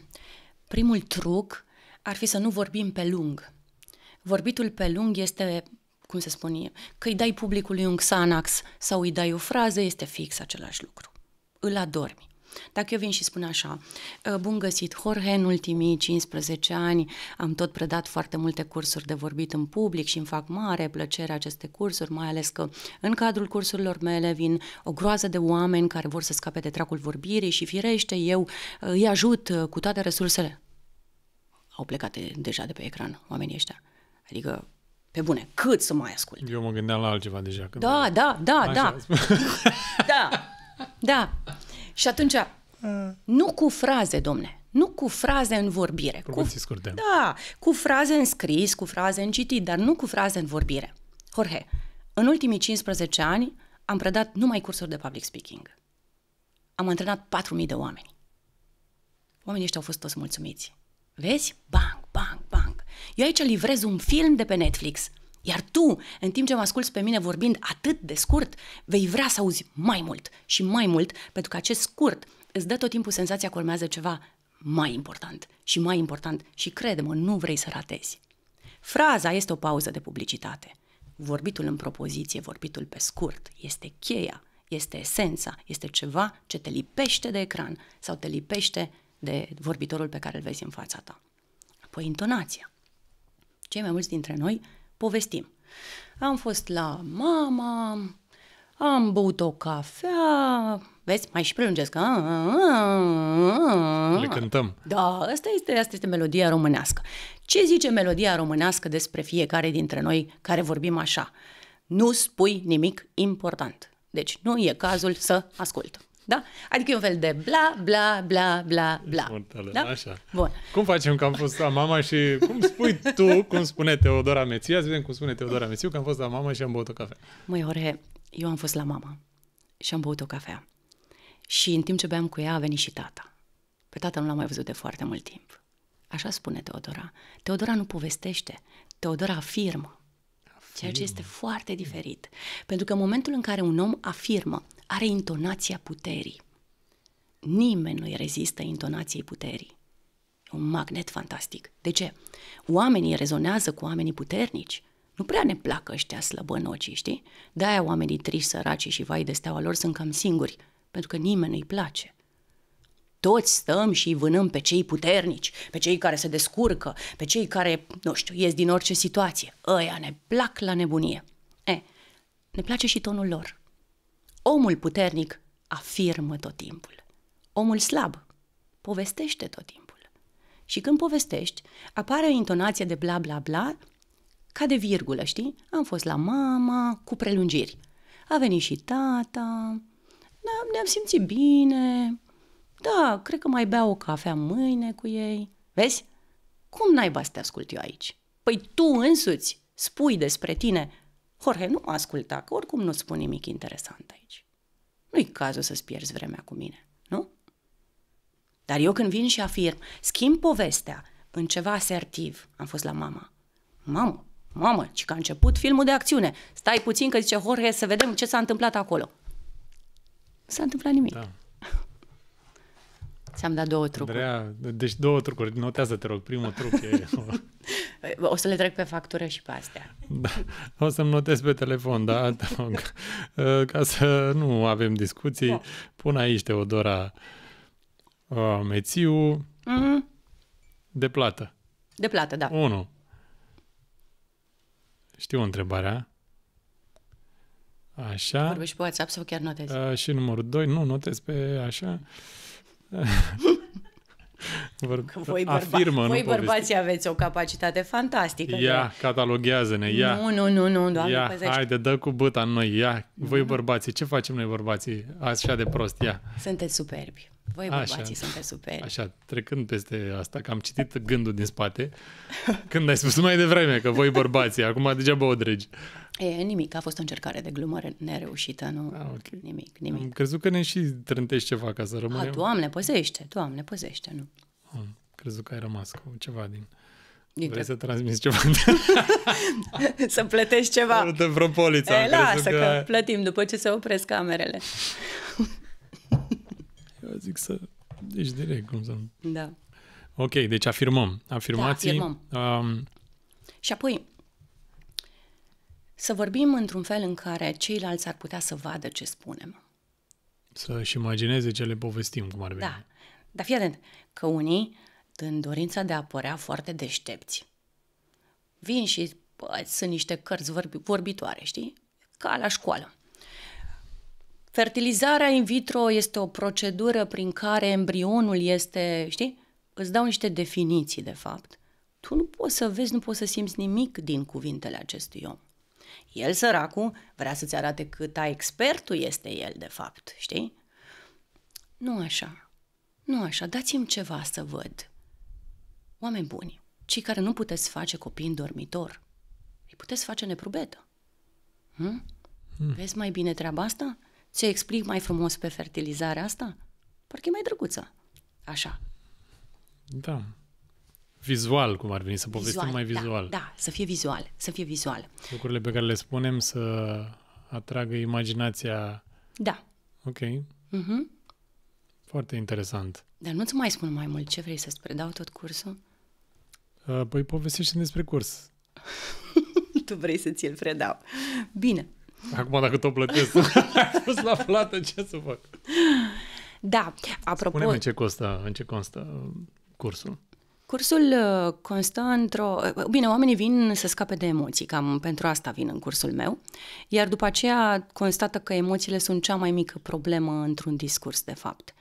primul truc ar fi să nu vorbim pe lung. Vorbitul pe lung este cum se spune, că îi dai publicului un Xanax sau îi dai o frază, este fix același lucru. Îl adormi. Dacă eu vin și spun așa, ă, bun găsit, Jorge, în ultimii 15 ani am tot predat foarte multe cursuri de vorbit în public și îmi fac mare plăcere aceste cursuri, mai ales că în cadrul cursurilor mele vin o groază de oameni care vor să scape de tracul vorbirii și firește, eu ă, îi ajut ă, cu toate resursele. Au plecat deja de pe ecran oamenii ăștia. Adică pe bune, cât să mai ascult. Eu mă gândeam la altceva deja. Când da, da, da, da. da. da, da. Și atunci, ah. nu cu fraze, domne, nu cu fraze în vorbire. Rugății cu, scurte. Da, cu fraze în scris, cu fraze în citit, dar nu cu fraze în vorbire. Jorge, în ultimii 15 ani am predat numai cursuri de public speaking. Am antrenat 4.000 de oameni. Oamenii ăștia au fost toți mulțumiți. Vezi? Bang, bang, bang. Eu aici livrez un film de pe Netflix – iar tu, în timp ce mă asculți pe mine vorbind atât de scurt, vei vrea să auzi mai mult și mai mult, pentru că acest scurt îți dă tot timpul senzația că urmează ceva mai important și mai important și crede-mă, nu vrei să ratezi. Fraza este o pauză de publicitate. Vorbitul în propoziție, vorbitul pe scurt, este cheia, este esența, este ceva ce te lipește de ecran sau te lipește de vorbitorul pe care îl vezi în fața ta. Apoi intonația. Cei mai mulți dintre noi povestim. Am fost la mama, am băut o cafea, vezi, mai și prelungesc. Le cântăm. Da, asta este, asta este melodia românească. Ce zice melodia românească despre fiecare dintre noi care vorbim așa? Nu spui nimic important. Deci nu e cazul să ascult. Da? Adică e un fel de bla, bla, bla, bla, bla. da? Așa. Bun. Cum facem că am fost la mama și cum spui tu, cum spune Teodora Meția, să vedem cum spune Teodora Mețiu că am fost la mama și am băut o cafea. Măi, Ore, eu am fost la mama și am băut o cafea. Și în timp ce beam cu ea a venit și tata. Pe tata nu l-am mai văzut de foarte mult timp. Așa spune Teodora. Teodora nu povestește, Teodora afirmă. Ceea ce este foarte diferit. Pentru că în momentul în care un om afirmă are intonația puterii. Nimeni nu i rezistă intonației puterii. E un magnet fantastic. De ce? Oamenii rezonează cu oamenii puternici. Nu prea ne plac ăștia slăbănocii, știi? De-aia oamenii triși, săraci și vai de steaua lor sunt cam singuri, pentru că nimeni nu-i place. Toți stăm și vânăm pe cei puternici, pe cei care se descurcă, pe cei care, nu știu, ies din orice situație. Ăia ne plac la nebunie. E, ne place și tonul lor. Omul puternic afirmă tot timpul. Omul slab povestește tot timpul. Și când povestești, apare o intonație de bla bla bla, ca de virgulă, știi? Am fost la mama cu prelungiri. A venit și tata, da, ne-am simțit bine, da, cred că mai bea o cafea mâine cu ei. Vezi? Cum naiba să te ascult eu aici? Păi tu însuți spui despre tine Jorge nu mă asculta, că oricum nu spun nimic interesant aici. Nu-i cazul să-ți pierzi vremea cu mine, nu? Dar eu când vin și afirm, schimb povestea în ceva asertiv, am fost la mama. Mamă, mamă, ci că a început filmul de acțiune. Stai puțin că zice Jorge să vedem ce s-a întâmplat acolo. S-a întâmplat nimic. Da. Ți-am dat două trucuri. Drea, deci două trucuri. Notează, te rog, primul truc e... o să le trec pe factură și pe astea. Da, o să-mi notez pe telefon, da? Te rog. Ca să nu avem discuții, da. pun aici Teodora uh, Mețiu mm-hmm. de plată. De plată, da. Unu. Știu întrebarea. Așa. Vorbești pe WhatsApp sau chiar notezi? Uh, și numărul 2, nu, notez pe așa. Vor, voi bărba- afirmă, voi bărbații aveți o capacitate fantastică. Ia, de... cataloghează-ne, ia. Nu, nu, nu, nu, doamne, ia, păzești. haide, dă cu băta în noi, ia. Voi mhm. bărbații, ce facem noi bărbații așa de prost, ia. Sunteți superbi. Voi bărbații sunteți superi. Așa, trecând peste asta, că am citit gândul din spate, când ai spus mai devreme că voi bărbații, acum degeaba o dregi. E, nimic, a fost o încercare de glumă nereușită, nu a, ah, okay. nimic, nimic. Am crezut că ne și trântești ceva ca să ah, rămânem. A, doamne, păzește, doamne, păzește, nu. Am crezut că ai rămas cu ceva din... Dintre... Vrei să transmiți ceva? să plătești ceva. Te vreo poliță. E, lasă că, că plătim după ce se opresc camerele. zic să... Deci direct, cum să Da. Ok, deci afirmăm. Afirmații... Da, afirmăm. Um... Și apoi, să vorbim într-un fel în care ceilalți ar putea să vadă ce spunem. Să-și imagineze ce le povestim, cum ar veni. Da. Dar fii atent, că unii, în dorința de a părea foarte deștepți, vin și bă, sunt niște cărți vorbitoare, știi? Ca la școală. Fertilizarea in vitro este o procedură prin care embrionul este, știi, îți dau niște definiții de fapt. Tu nu poți să vezi, nu poți să simți nimic din cuvintele acestui om. El, săracul, vrea să-ți arate cât a expertul este el, de fapt, știi? Nu așa. Nu așa. Dați-mi ceva să văd. Oameni buni, cei care nu puteți face copii în dormitor, îi puteți face neprubetă. Hm? Hmm. Vezi mai bine treaba asta? Ți-o explic mai frumos pe fertilizarea asta? Parcă e mai drăguță. Așa. Da. Vizual, cum ar veni, să povestim vizual, mai da, vizual. Da, da, să fie vizual, să fie vizual. Lucrurile pe care le spunem să atragă imaginația. Da. Ok. Uh-huh. Foarte interesant. Dar nu-ți mai spun mai mult. Ce vrei să-ți predau tot cursul? Uh, păi povestește despre curs. tu vrei să ți-l predau. Bine, Acum dacă tot plătesc, pus la plată, ce să fac? Da, apropo... spune în ce costă, în ce constă cursul. Cursul uh, constă într-o... Uh, bine, oamenii vin să scape de emoții, cam pentru asta vin în cursul meu, iar după aceea constată că emoțiile sunt cea mai mică problemă într-un discurs, de fapt.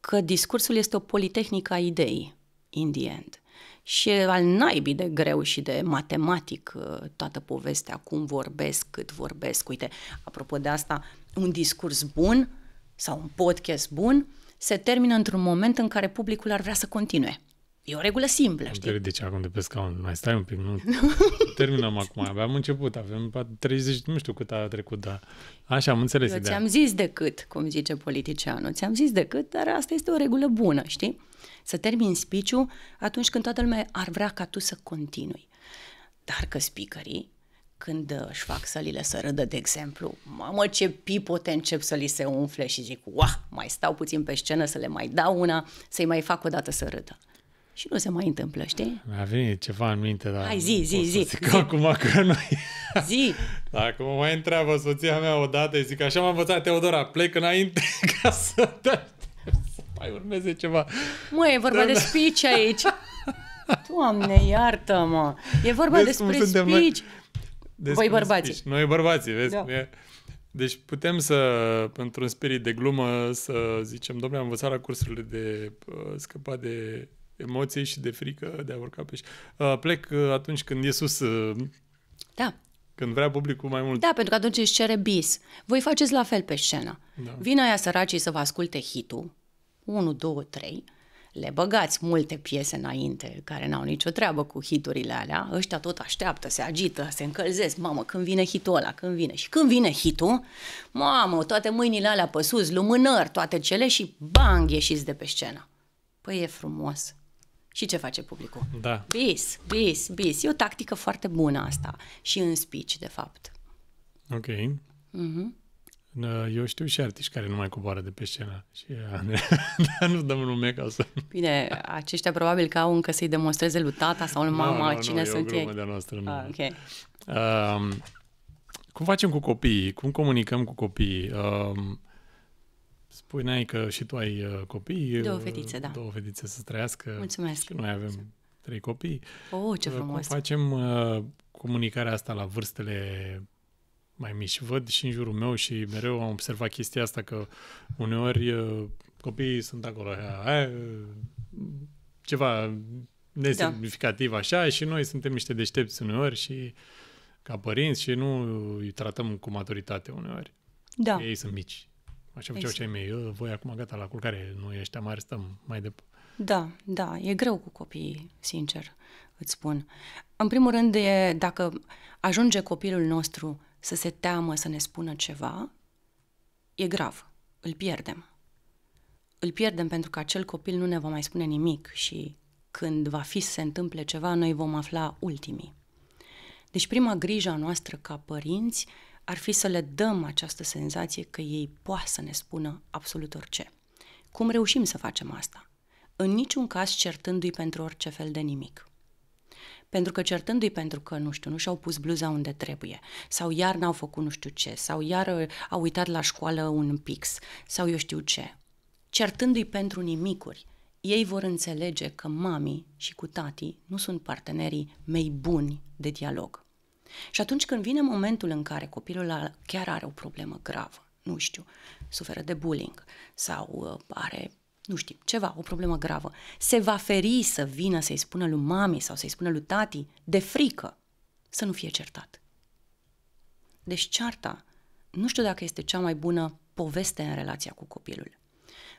Că discursul este o politehnică a ideii, in the end și al naibii de greu și de matematic uh, toată povestea, cum vorbesc, cât vorbesc. Uite, apropo de asta, un discurs bun sau un podcast bun se termină într-un moment în care publicul ar vrea să continue. E o regulă simplă, știi? Deci acum de pe scaun, mai stai un pic, nu? Terminăm acum, abia am început, avem 30, nu știu cât a trecut, dar așa am înțeles Eu ideea. ți-am zis decât, cum zice politicianul, ți-am zis decât, dar asta este o regulă bună, știi? să termin spiciu atunci când toată lumea ar vrea ca tu să continui. Dar că speakerii, când uh, își fac sălile să râdă, de exemplu, mamă ce pipote încep să li se umfle și zic, uah, mai stau puțin pe scenă să le mai dau una, să-i mai fac o dată să râdă. Și nu se mai întâmplă, știi? Mi-a venit ceva în minte, dar... Hai, zi, zi, zi. Zic zi. acum că nu Zi! Dacă mă mai întreabă soția mea odată, zic, așa m-a învățat Teodora, plec înainte ca să... te mai urmeze ceva. Mă, e vorba da, de speech aici. Doamne, iartă-mă. E vorba vezi despre speech. Noi, despre Voi bărbații. Speech. Noi bărbații, vezi? Da. E, deci putem să, într-un spirit de glumă, să zicem, domnule, am învățat la cursurile de uh, scăpa de emoții și de frică de a urca pe uh, Plec uh, atunci când e sus... Uh, da. Când vrea publicul mai mult. Da, pentru că atunci își cere bis. Voi faceți la fel pe scenă. Da. Vin aia săracii să vă asculte hitul, 1, 2, 3, le băgați multe piese înainte care n-au nicio treabă cu hiturile alea, ăștia tot așteaptă, se agită, se încălzesc, mamă, când vine hitul ăla, când vine. Și când vine hitul, mamă, toate mâinile alea pe sus, lumânări, toate cele și bang, ieșiți de pe scenă. Păi e frumos. Și ce face publicul? Da. Bis, bis, bis. E o tactică foarte bună asta. Și în speech, de fapt. Ok. Mhm. Uh-huh. Uh, eu știu și artiști care nu mai coboară de pe scenă. Și, uh, Andrei, nu dăm nume ca să... Bine, aceștia probabil că au încă să-i demonstreze lui tata sau lui mama no, no, cine no, sunt ei. de noastră, nu. Ah, okay. um, uh, cum facem cu copiii? Cum comunicăm cu copiii? Um, uh, spuneai că și tu ai uh, copii. Două fetițe, da. Două fetițe să trăiască. Mulțumesc. Noi avem trei copii. Oh, ce frumos! Cum facem uh, comunicarea asta la vârstele mai mici. Văd și în jurul meu și mereu am observat chestia asta că uneori uh, copiii sunt acolo, aia, ceva nesemnificativ da. așa și noi suntem niște deștepți uneori și ca părinți și nu îi tratăm cu maturitate uneori. Da. Ei sunt mici. Așa făceau cei exact. mei. Ă, voi acum gata la culcare, noi ăștia mari stăm mai departe. Da, da, e greu cu copiii, sincer, îți spun. În primul rând, e, dacă ajunge copilul nostru să se teamă să ne spună ceva, e grav, îl pierdem. Îl pierdem pentru că acel copil nu ne va mai spune nimic și când va fi să se întâmple ceva, noi vom afla ultimii. Deci prima grijă a noastră ca părinți ar fi să le dăm această senzație că ei poate să ne spună absolut orice. Cum reușim să facem asta? În niciun caz certându-i pentru orice fel de nimic pentru că certându-i pentru că, nu știu, nu și-au pus bluza unde trebuie, sau iar n-au făcut nu știu ce, sau iar uh, au uitat la școală un pix, sau eu știu ce. Certându-i pentru nimicuri, ei vor înțelege că mami și cu tati nu sunt partenerii mei buni de dialog. Și atunci când vine momentul în care copilul chiar are o problemă gravă, nu știu, suferă de bullying sau uh, are nu știu, ceva, o problemă gravă, se va feri să vină să-i spună lui mami sau să-i spună lui tati de frică să nu fie certat. Deci cearta, nu știu dacă este cea mai bună poveste în relația cu copilul.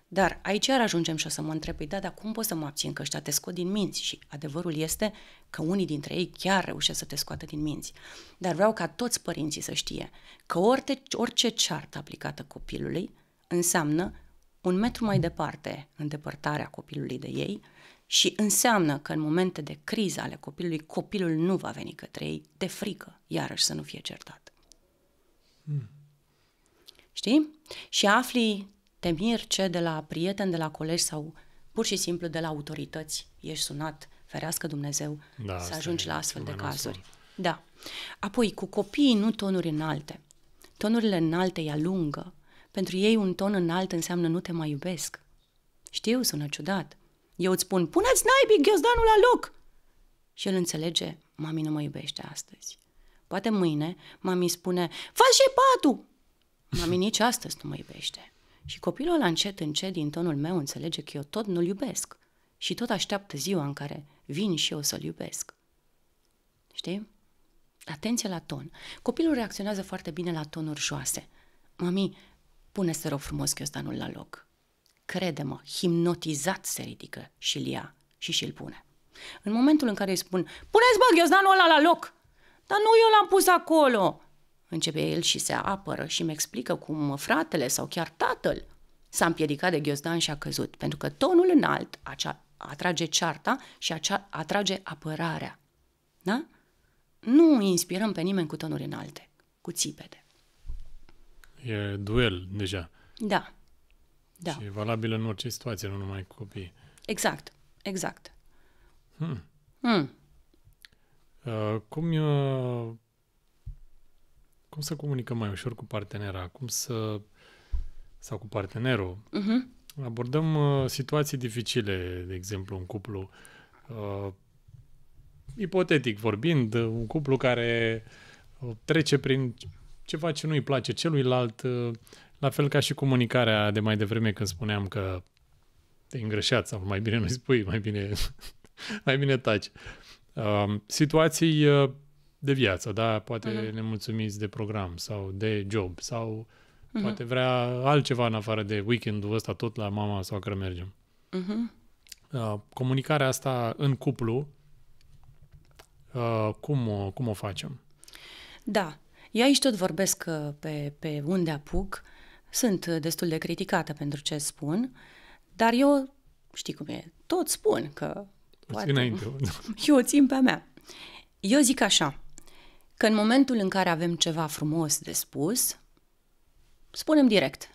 Dar aici ar ajungem și o să mă întreb, păi da, dar cum poți să mă abțin că ăștia te scot din minți? Și adevărul este că unii dintre ei chiar reușesc să te scoată din minți. Dar vreau ca toți părinții să știe că orice, orice ceartă aplicată copilului înseamnă un metru mai departe îndepărtarea copilului de ei și înseamnă că în momente de criză ale copilului, copilul nu va veni către ei de frică, iarăși să nu fie certat. Hmm. Știi? Și afli, te ce de la prieteni, de la colegi sau pur și simplu de la autorități ești sunat, ferească Dumnezeu, da, să ajungi la astfel de cazuri. Da. Apoi, cu copiii nu tonuri înalte. Tonurile înalte îi alungă, pentru ei un ton înalt înseamnă nu te mai iubesc. Știu, sună ciudat. Eu îți spun, puneți naibii ghiozdanul la loc! Și el înțelege, mami nu mă iubește astăzi. Poate mâine mami spune, faci și patul! Mami nici astăzi nu mă iubește. Și copilul ăla încet, încet, din tonul meu, înțelege că eu tot nu-l iubesc. Și tot așteaptă ziua în care vin și eu să-l iubesc. Știi? Atenție la ton. Copilul reacționează foarte bine la tonuri joase. Mami, Pune-se rog frumos chiostanul la loc. Crede-mă, hipnotizat se ridică și l ia și și-l pune. În momentul în care îi spun, puneți bă ghiozdanul ăla la loc! Dar nu eu l-am pus acolo! Începe el și se apără și îmi explică cum fratele sau chiar tatăl s-a împiedicat de ghiozdan și a căzut, pentru că tonul înalt acea, atrage cearta și acea, atrage apărarea. Da? Nu inspirăm pe nimeni cu tonuri înalte, cu țipete e duel deja. Da. da. Și e valabil în orice situație, nu numai cu copii. Exact, exact. Hmm. Hmm. Uh, cum, uh, cum să comunicăm mai ușor cu partenera? Cum să... sau cu partenerul? Uh-huh. Abordăm uh, situații dificile, de exemplu, un cuplu. Uh, ipotetic vorbind, un cuplu care uh, trece prin ceva ce nu-i place celuilalt, uh, la fel ca și comunicarea de mai devreme când spuneam că te îngrășat sau mai bine nu spui, mai bine, mai bine taci. Um, situații uh, de viață, da? Poate uh-huh. Mhm. nemulțumiți de program sau de job sau uh-huh. poate vrea altceva în afară de weekendul ăsta tot la mama sau că mergem. Uh-huh. comunicarea asta în cuplu, uh, cum, o, cum o facem? Da, eu aici tot vorbesc uh, pe, pe unde apuc, sunt uh, destul de criticată pentru ce spun, dar eu, știi cum e, tot spun că... Poate, înainte. eu o țin pe a mea. Eu zic așa, că în momentul în care avem ceva frumos de spus, spunem direct.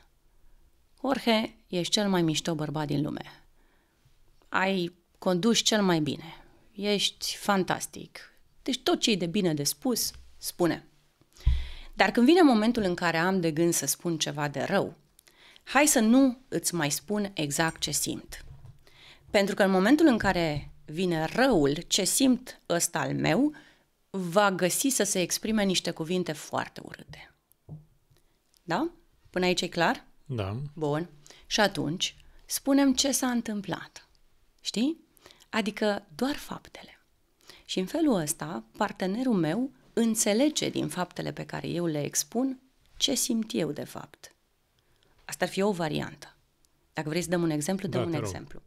Jorge, ești cel mai mișto bărbat din lume. Ai condus cel mai bine. Ești fantastic. Deci tot ce e de bine de spus, spune. Dar când vine momentul în care am de gând să spun ceva de rău, hai să nu îți mai spun exact ce simt. Pentru că în momentul în care vine răul, ce simt ăsta al meu, va găsi să se exprime niște cuvinte foarte urâte. Da? Până aici e clar? Da. Bun. Și atunci, spunem ce s-a întâmplat. Știi? Adică doar faptele. Și în felul ăsta, partenerul meu înțelege din faptele pe care eu le expun ce simt eu de fapt. Asta ar fi o variantă. Dacă vrei să dăm un exemplu, dăm da, un exemplu.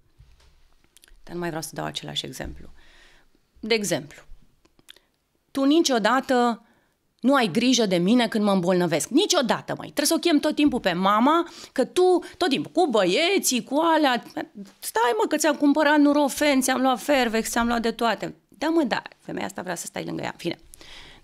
Dar nu mai vreau să dau același exemplu. De exemplu, tu niciodată nu ai grijă de mine când mă îmbolnăvesc. Niciodată, mai. Trebuie să o chem tot timpul pe mama, că tu, tot timpul, cu băieții, cu alea, stai mă că ți-am cumpărat nurofen, ți-am luat fervex, ți-am luat de toate. Da mă, da, femeia asta vrea să stai lângă ea. Fine.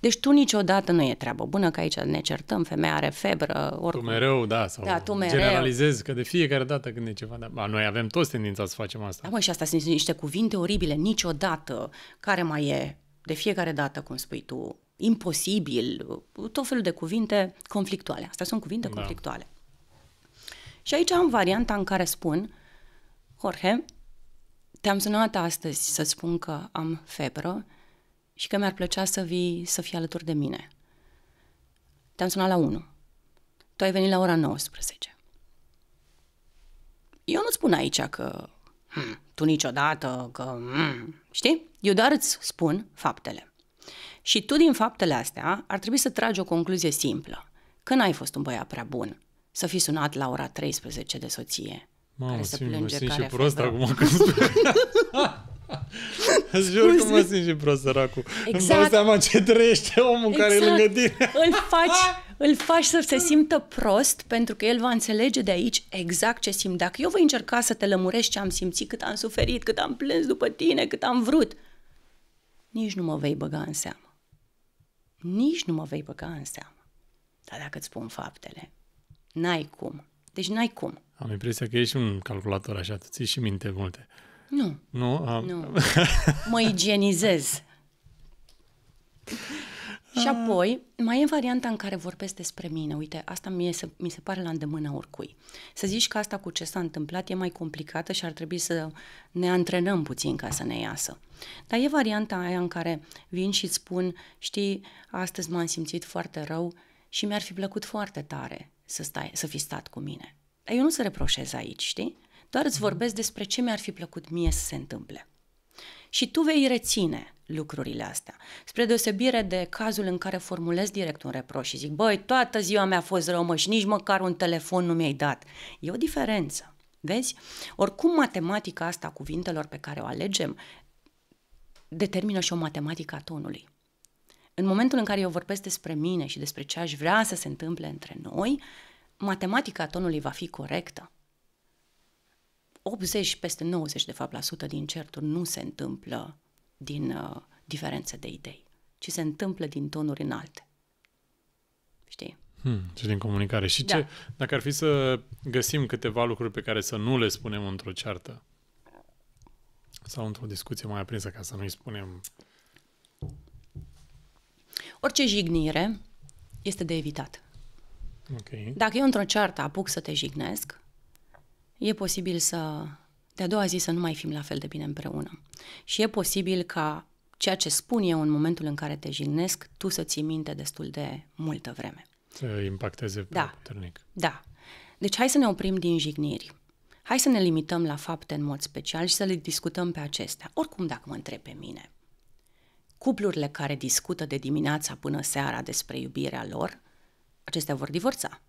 Deci tu niciodată nu e treabă bună, că aici ne certăm, femeia are febră, oricum. Tu mereu, da, sau da, tu mereu. generalizezi, că de fiecare dată când e ceva, da, noi avem toți tendința să facem asta. Da, mă, și asta sunt niște cuvinte oribile, niciodată, care mai e, de fiecare dată, cum spui tu, imposibil, tot felul de cuvinte conflictuale. Astea sunt cuvinte da. conflictuale. Și aici am varianta în care spun, Jorge, te-am sunat astăzi să spun că am febră, și că mi-ar plăcea să vii să fii alături de mine. Te-am sunat la 1. Tu ai venit la ora 19. Eu nu spun aici că hmm, tu niciodată, că hmm, știi? Eu doar îți spun faptele. Și tu din faptele astea ar trebui să tragi o concluzie simplă. Că n-ai fost un băiat prea bun să fi sunat la ora 13 de soție. Mamă, care se plânge care și prost acum Îți jur că mă simt și prost, săracul. Exact. Îmi dau exact. seama ce trăiește omul exact. care e exact. lângă tine. Îl faci, îl faci să se simtă prost pentru că el va înțelege de aici exact ce simt. Dacă eu voi încerca să te lămurești ce am simțit, cât am suferit, cât am plâns după tine, cât am vrut, nici nu mă vei băga în seamă. Nici nu mă vei băga în seamă. Dar dacă îți spun faptele, n-ai cum. Deci n-ai cum. Am impresia că ești un calculator așa, tu ții și minte multe. Nu. Nu? Am. Ah. nu. Mă igienizez. și ah. apoi, mai e varianta în care vorbesc despre mine. Uite, asta mi se, mi se pare la îndemână oricui. Să zici că asta cu ce s-a întâmplat e mai complicată și ar trebui să ne antrenăm puțin ca să ne iasă. Dar e varianta aia în care vin și îți spun, știi, astăzi m-am simțit foarte rău și mi-ar fi plăcut foarte tare să, stai, să fi stat cu mine. Dar eu nu se reproșez aici, știi? doar îți vorbesc despre ce mi-ar fi plăcut mie să se întâmple. Și tu vei reține lucrurile astea. Spre deosebire de cazul în care formulez direct un reproș și zic, băi, toată ziua mi-a fost rău, mă, și nici măcar un telefon nu mi-ai dat. E o diferență. Vezi? Oricum, matematica asta a cuvintelor pe care o alegem determină și o matematică a tonului. În momentul în care eu vorbesc despre mine și despre ce aș vrea să se întâmple între noi, matematica tonului va fi corectă. 80, peste 90 de fapt la sută din certuri nu se întâmplă din uh, diferențe de idei, ci se întâmplă din tonuri înalte. Știi? Hmm, și din comunicare. Și da. ce, dacă ar fi să găsim câteva lucruri pe care să nu le spunem într-o ceartă sau într-o discuție mai aprinsă ca să nu-i spunem... Orice jignire este de evitat. Okay. Dacă eu într-o ceartă apuc să te jignesc, e posibil să de-a doua zi să nu mai fim la fel de bine împreună. Și e posibil ca ceea ce spun eu în momentul în care te jignesc, tu să ții minte destul de multă vreme. Să impacteze da. puternic. Da. Deci hai să ne oprim din jigniri. Hai să ne limităm la fapte în mod special și să le discutăm pe acestea. Oricum, dacă mă întreb pe mine, cuplurile care discută de dimineața până seara despre iubirea lor, acestea vor divorța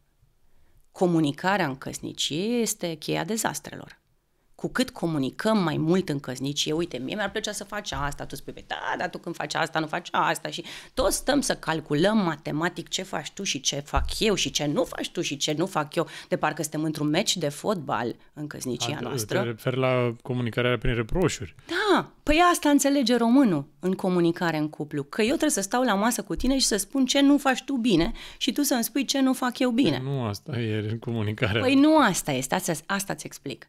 comunicarea în căsnicie este cheia dezastrelor cu cât comunicăm mai mult în căsnicie, uite, mie mi-ar plăcea să faci asta, tu spui, păi da, dar tu când faci asta, nu faci asta și toți stăm să calculăm matematic ce faci tu și ce fac eu și ce nu faci tu și ce nu fac eu, de parcă suntem într-un meci de fotbal în căsnicia A, noastră. Te referi la comunicarea prin reproșuri. Da, păi asta înțelege românul în comunicare în cuplu, că eu trebuie să stau la masă cu tine și să spun ce nu faci tu bine și tu să-mi spui ce nu fac eu bine. Păi nu asta e în comunicarea. Păi nu asta este, asta, asta ți explic.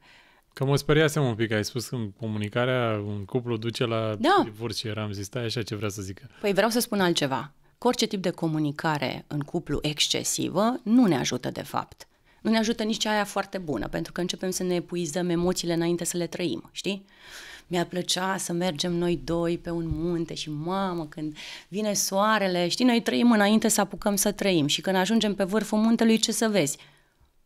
Că mă speriasem un pic, ai spus că comunicarea, un cuplu duce la da. divorț și eram zis, stai așa ce vrea să zică. Păi vreau să spun altceva. Că orice tip de comunicare în cuplu excesivă nu ne ajută de fapt. Nu ne ajută nici aia foarte bună, pentru că începem să ne epuizăm emoțiile înainte să le trăim, știi? mi-ar plăcea să mergem noi doi pe un munte și mamă, când vine soarele, știi, noi trăim înainte să apucăm să trăim și când ajungem pe vârful muntelui, ce să vezi?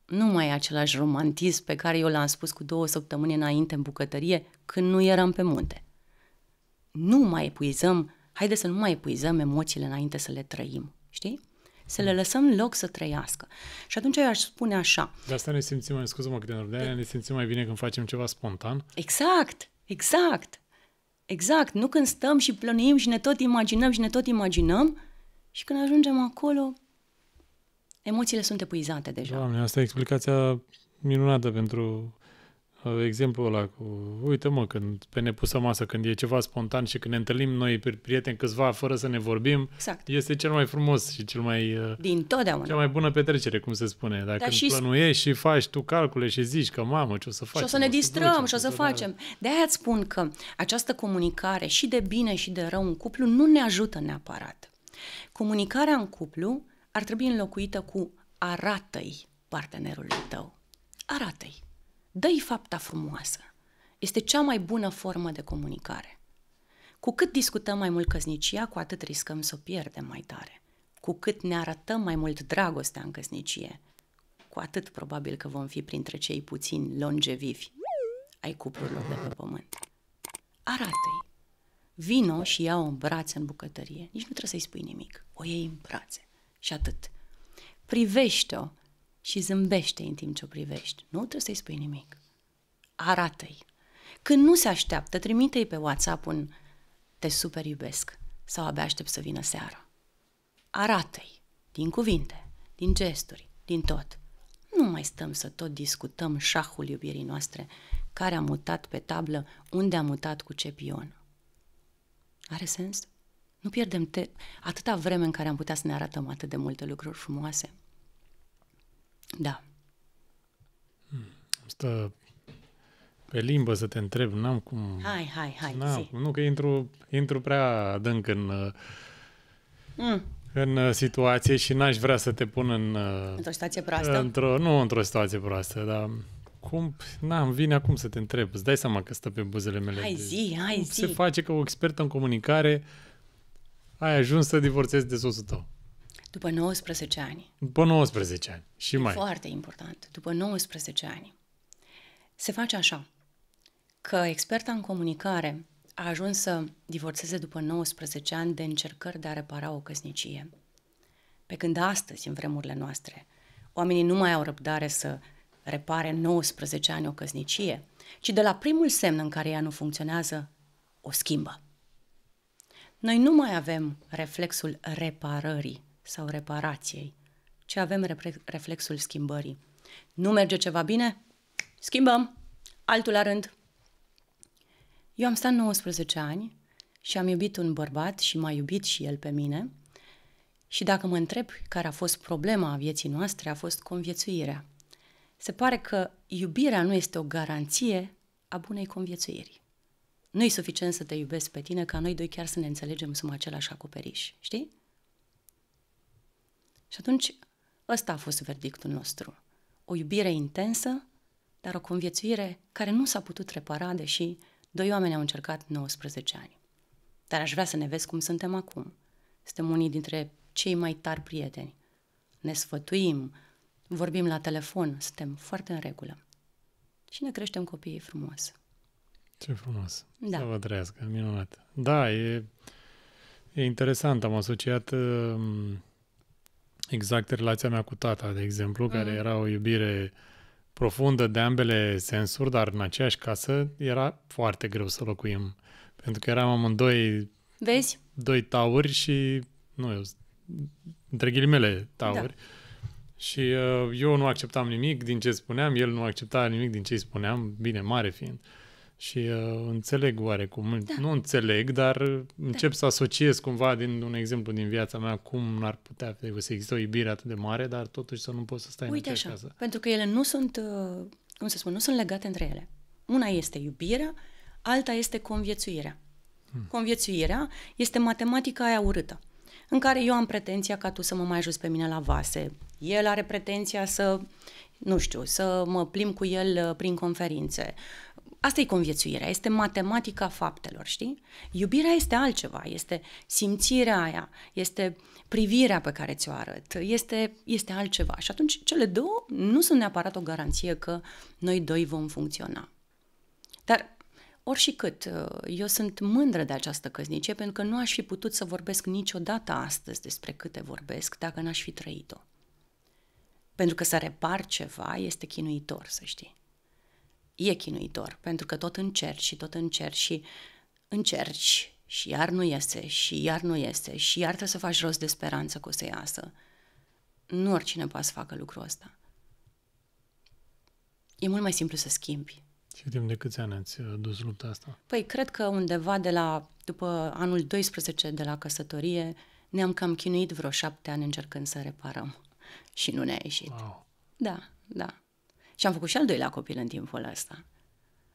nu mai e același romantism pe care eu l-am spus cu două săptămâni înainte în bucătărie când nu eram pe munte. Nu mai epuizăm, haide să nu mai epuizăm emoțiile înainte să le trăim, știi? Să le lăsăm loc să trăiască. Și atunci eu aș spune așa. De asta ne simțim mai, scuze mă că de, de aia ne simțim mai bine când facem ceva spontan. Exact, exact, exact. Nu când stăm și plănuim și ne tot imaginăm și ne tot imaginăm și când ajungem acolo, emoțiile sunt epuizate deja. Doamne, asta e explicația minunată pentru uh, exemplu ăla cu, uite mă, când pe nepusă masă, când e ceva spontan și când ne întâlnim noi prieteni câțiva fără să ne vorbim, exact. este cel mai frumos și cel mai... Uh, Din totdeauna. Cea mai bună petrecere, cum se spune. Dacă Dar și... plănuiești și faci tu calcule și zici că, mamă, ce o să facem? Și o să ne distrăm ducem, și o să, să facem. De aia îți spun că această comunicare și de bine și de rău în cuplu nu ne ajută neapărat. Comunicarea în cuplu ar trebui înlocuită cu arată-i partenerului tău. Arată-i. Dă-i fapta frumoasă. Este cea mai bună formă de comunicare. Cu cât discutăm mai mult căsnicia, cu atât riscăm să o pierdem mai tare. Cu cât ne arătăm mai mult dragostea în căsnicie, cu atât probabil că vom fi printre cei puțini longevivi ai cuplurilor de pe pământ. Arată-i. Vino și ia-o în brațe în bucătărie. Nici nu trebuie să-i spui nimic. O iei în brațe și atât. Privește-o și zâmbește în timp ce o privești. Nu trebuie să-i spui nimic. Arată-i. Când nu se așteaptă, trimite-i pe WhatsApp un te super iubesc sau abia aștept să vină seara. Arată-i, din cuvinte, din gesturi, din tot. Nu mai stăm să tot discutăm șahul iubirii noastre, care a mutat pe tablă, unde a mutat cu ce pion. Are sens? Nu pierdem te- atâta vreme în care am putea să ne arătăm atât de multe lucruri frumoase. Da. Hmm, stă pe limbă să te întreb, n-am cum... Hai, hai, hai, n-am, zi. Nu, că intru, intru prea adânc în, uh, mm. în uh, situație și n-aș vrea să te pun în... Uh, într-o situație proastă? Într-o, nu într-o situație proastă, dar cum, na, îmi vine acum să te întreb, îți dai seama că stă pe buzele mele. Hai zi, hai zi. Se face că o expertă în comunicare ai ajuns să divorțezi de soțul tău. După 19 ani. După 19 ani. Și mai. Foarte important. După 19 ani. Se face așa. Că experta în comunicare a ajuns să divorțeze după 19 ani de încercări de a repara o căsnicie. Pe când astăzi, în vremurile noastre, oamenii nu mai au răbdare să repare 19 ani o căsnicie, ci de la primul semn în care ea nu funcționează, o schimbă. Noi nu mai avem reflexul reparării sau reparației, ci avem reflexul schimbării. Nu merge ceva bine? Schimbăm! Altul la rând! Eu am stat 19 ani și am iubit un bărbat și m-a iubit și el pe mine. Și dacă mă întreb care a fost problema a vieții noastre, a fost conviețuirea. Se pare că iubirea nu este o garanție a bunei conviețuiri nu e suficient să te iubesc pe tine ca noi doi chiar să ne înțelegem sub același acoperiș, știi? Și atunci ăsta a fost verdictul nostru. O iubire intensă, dar o conviețuire care nu s-a putut repara, deși doi oameni au încercat 19 ani. Dar aș vrea să ne vezi cum suntem acum. Suntem unii dintre cei mai tari prieteni. Ne sfătuim, vorbim la telefon, suntem foarte în regulă. Și ne creștem copiii frumos. Ce frumos! Da. Să vă trăiască, minunat! Da, e, e interesant, am asociat um, exact relația mea cu tata, de exemplu, mm care era o iubire profundă de ambele sensuri, dar în aceeași casă era foarte greu să locuim, pentru că eram amândoi Vezi? doi tauri și, nu, eu, între ghilimele tauri. Da. Și uh, eu nu acceptam nimic din ce spuneam, el nu accepta nimic din ce îi spuneam, bine, mare fiind. Uh, și uh, înțeleg oarecum, da. nu înțeleg, dar da. încep da. să asociez cumva din un exemplu din viața mea cum n-ar putea fi, să există o iubire atât de mare, dar totuși să nu poți să stai Uite în așa, casă. pentru că ele nu sunt, uh, cum să spun, nu sunt legate între ele. Una este iubirea, alta este conviețuirea. Hmm. Conviețuirea este matematica aia urâtă, în care eu am pretenția ca tu să mă mai ajuți pe mine la vase, el are pretenția să, nu știu, să mă plim cu el uh, prin conferințe, uh, Asta e conviețuirea, este matematica faptelor, știi? Iubirea este altceva, este simțirea aia, este privirea pe care ți-o arăt, este, este altceva. Și atunci cele două nu sunt neapărat o garanție că noi doi vom funcționa. Dar oricât, eu sunt mândră de această căsnicie pentru că nu aș fi putut să vorbesc niciodată astăzi despre câte vorbesc dacă n-aș fi trăit-o. Pentru că să repar ceva este chinuitor, să știi e chinuitor, pentru că tot încerci și tot încerci și încerci și iar nu iese și iar nu iese și iar trebuie să faci rost de speranță că o să iasă. Nu oricine poate să facă lucrul ăsta. E mult mai simplu să schimbi. Și timp de câți ani ați uh, dus lupta asta? Păi cred că undeva de la, după anul 12 de la căsătorie, ne-am cam chinuit vreo șapte ani încercând să reparăm. Și nu ne-a ieșit. Wow. Da, da. Și am făcut și al doilea copil în timpul ăsta.